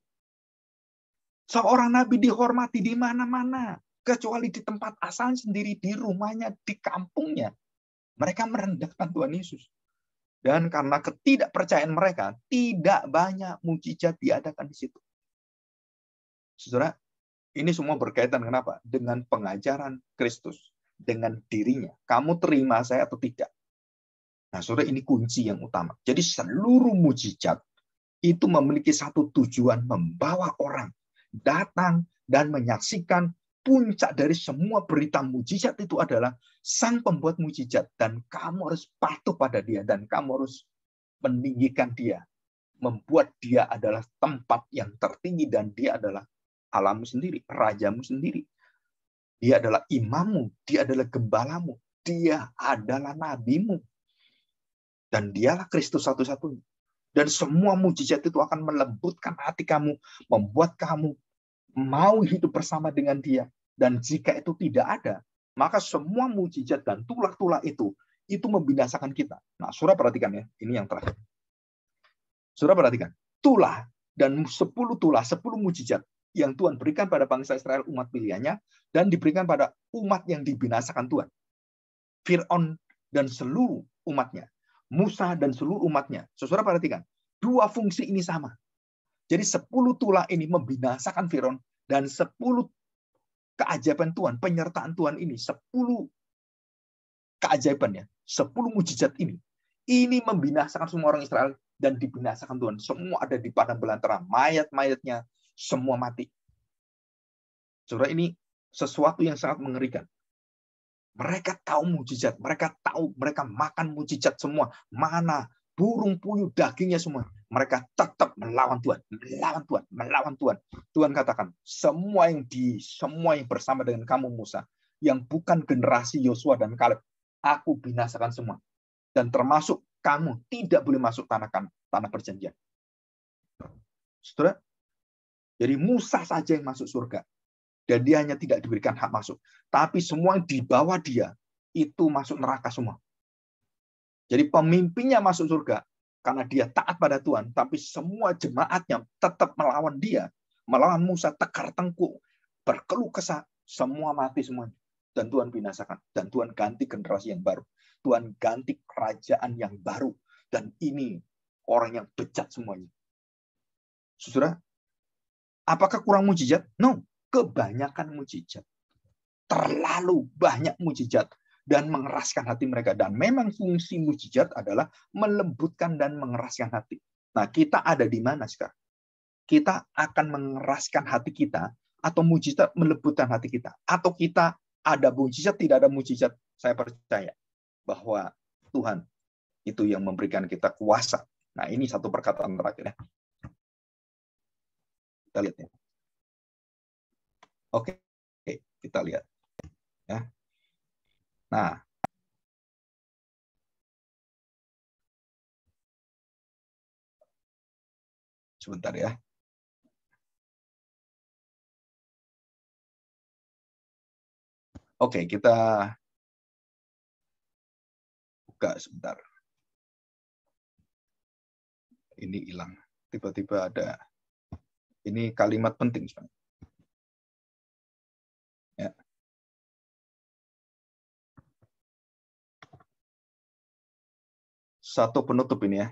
Seorang nabi dihormati di mana-mana, kecuali di tempat asal sendiri, di rumahnya, di kampungnya. Mereka merendahkan Tuhan Yesus. Dan karena ketidakpercayaan mereka, tidak banyak mujizat diadakan di situ. Saudara, ini semua berkaitan kenapa? Dengan pengajaran Kristus, dengan dirinya. Kamu terima saya atau tidak? Nah, saudara, ini kunci yang utama. Jadi seluruh mujizat itu memiliki satu tujuan, membawa orang datang dan menyaksikan puncak dari semua berita mujizat itu adalah sang pembuat mujizat dan kamu harus patuh pada dia dan kamu harus meninggikan dia membuat dia adalah tempat yang tertinggi dan dia adalah alamu sendiri rajamu sendiri dia adalah imammu dia adalah gembalamu dia adalah nabimu dan dialah Kristus satu-satunya dan semua mujizat itu akan melembutkan hati kamu membuat kamu mau hidup bersama dengan dia. Dan jika itu tidak ada, maka semua mujizat dan tulah-tulah itu itu membinasakan kita. Nah, surah perhatikan ya, ini yang terakhir. Surah perhatikan, tulah dan sepuluh tulah, sepuluh mujizat yang Tuhan berikan pada bangsa Israel umat pilihannya dan diberikan pada umat yang dibinasakan Tuhan. Fir'aun dan seluruh umatnya. Musa dan seluruh umatnya. Saudara perhatikan, dua fungsi ini sama. Jadi sepuluh tulah ini membinasakan Fir'aun dan sepuluh keajaiban Tuhan, penyertaan Tuhan ini, sepuluh keajaiban ya, 10 mujizat ini, ini membinasakan semua orang Israel dan dibinasakan Tuhan. Semua ada di padang belantara, mayat-mayatnya semua mati. Saudara ini sesuatu yang sangat mengerikan. Mereka tahu mujizat, mereka tahu mereka makan mujizat semua. Mana burung puyuh dagingnya semua. Mereka tetap melawan Tuhan, melawan Tuhan, melawan Tuhan. Tuhan katakan, semua yang di semua yang bersama dengan kamu Musa, yang bukan generasi Yosua dan Kaleb, aku binasakan semua. Dan termasuk kamu tidak boleh masuk tanah kan, tanah perjanjian. Saudara, jadi Musa saja yang masuk surga. Dan dia hanya tidak diberikan hak masuk. Tapi semua yang dibawa dia, itu masuk neraka semua. Jadi pemimpinnya masuk surga karena dia taat pada Tuhan, tapi semua jemaatnya tetap melawan dia, melawan Musa, tekar tengku, berkeluh kesah, semua mati semua, Dan Tuhan binasakan. Dan Tuhan ganti generasi yang baru. Tuhan ganti kerajaan yang baru. Dan ini orang yang bejat semuanya. Saudara, apakah kurang mujizat? No, kebanyakan mujizat. Terlalu banyak mujizat dan mengeraskan hati mereka. Dan memang fungsi mujizat adalah melembutkan dan mengeraskan hati. Nah, kita ada di mana sekarang? Kita akan mengeraskan hati kita atau mujizat melembutkan hati kita. Atau kita ada mujizat, tidak ada mujizat. Saya percaya bahwa Tuhan itu yang memberikan kita kuasa. Nah, ini satu perkataan terakhir ya. Kita lihat ya. Oke, kita lihat. Ya. Nah, sebentar ya. Oke, kita buka sebentar. Ini hilang. Tiba-tiba ada. Ini kalimat penting sebenarnya. satu penutup ini ya.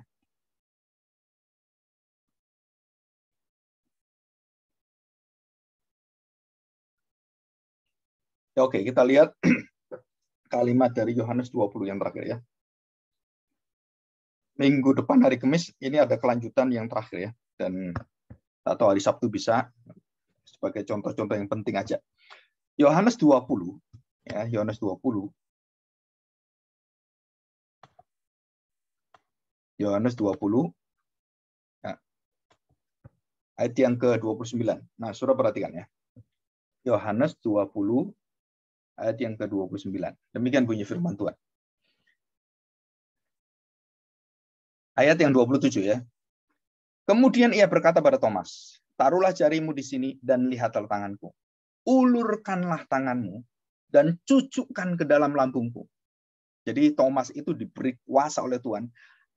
Ya, oke, kita lihat kalimat dari Yohanes 20 yang terakhir ya. Minggu depan hari Kamis ini ada kelanjutan yang terakhir ya dan atau hari Sabtu bisa sebagai contoh-contoh yang penting aja. Yohanes 20 ya, Yohanes 20 Yohanes 20 ya. ayat yang ke-29. Nah, surah perhatikan ya. Yohanes 20 ayat yang ke-29. Demikian bunyi firman Tuhan. Ayat yang 27 ya. Kemudian ia berkata pada Thomas, "Taruhlah jarimu di sini dan lihatlah tanganku. Ulurkanlah tanganmu dan cucukkan ke dalam lambungku." Jadi Thomas itu diberi kuasa oleh Tuhan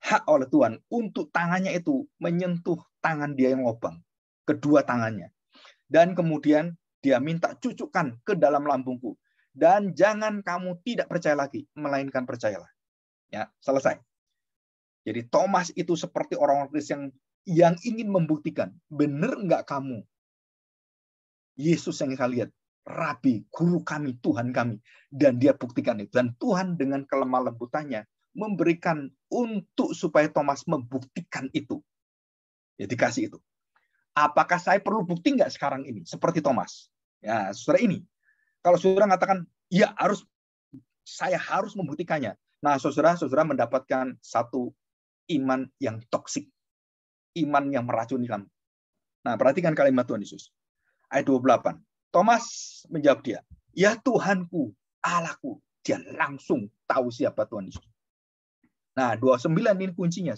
hak oleh Tuhan untuk tangannya itu menyentuh tangan dia yang lobang, kedua tangannya. Dan kemudian dia minta cucukkan ke dalam lambungku. Dan jangan kamu tidak percaya lagi, melainkan percayalah. Ya, selesai. Jadi Thomas itu seperti orang-orang Kristen yang yang ingin membuktikan, benar enggak kamu? Yesus yang kalian lihat, Rabi, Guru kami, Tuhan kami. Dan dia buktikan itu. Dan Tuhan dengan kelemah lembutannya memberikan untuk supaya Thomas membuktikan itu. Ya dikasih itu. Apakah saya perlu bukti nggak sekarang ini? Seperti Thomas. Ya, saudara ini. Kalau saudara mengatakan, ya harus, saya harus membuktikannya. Nah, saudara-saudara mendapatkan satu iman yang toksik. Iman yang meracuni kamu. Nah, perhatikan kalimat Tuhan Yesus. Ayat 28. Thomas menjawab dia, Ya Tuhanku, Allahku. Dia langsung tahu siapa Tuhan Yesus. Nah, 29 ini kuncinya,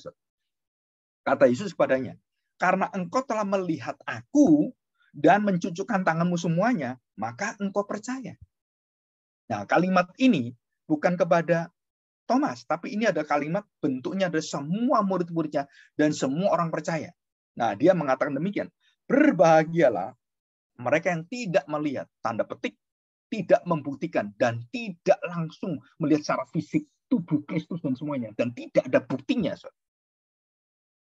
Kata Yesus kepadanya, "Karena engkau telah melihat aku dan mencucukkan tanganmu semuanya, maka engkau percaya." Nah, kalimat ini bukan kepada Thomas, tapi ini ada kalimat bentuknya ada semua murid-muridnya dan semua orang percaya. Nah, dia mengatakan demikian. Berbahagialah mereka yang tidak melihat tanda petik, tidak membuktikan dan tidak langsung melihat secara fisik tubuh Kristus dan semuanya dan tidak ada buktinya. So.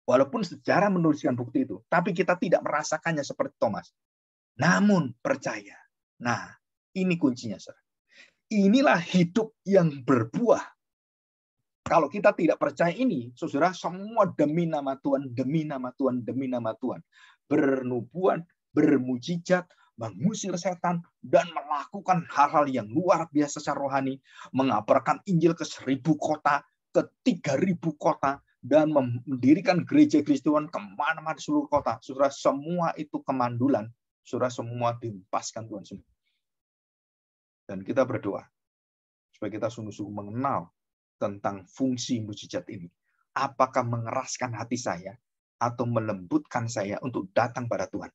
Walaupun sejarah menuliskan bukti itu, tapi kita tidak merasakannya seperti Thomas. Namun percaya. Nah, ini kuncinya, Saudara. Inilah hidup yang berbuah. Kalau kita tidak percaya ini, Saudara, semua demi nama Tuhan, demi nama Tuhan, demi nama Tuhan. Bernubuan, bermujizat, mengusir setan, dan melakukan hal-hal yang luar biasa secara rohani, mengabarkan Injil ke seribu kota, ke tiga ribu kota, dan mendirikan gereja Kristuan kemana-mana seluruh kota. Surah semua itu kemandulan. surah semua dilepaskan Tuhan semua. Dan kita berdoa supaya kita sungguh-sungguh mengenal tentang fungsi mujizat ini. Apakah mengeraskan hati saya atau melembutkan saya untuk datang pada Tuhan?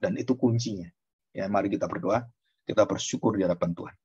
Dan itu kuncinya. Ya, mari kita berdoa, kita bersyukur di hadapan Tuhan.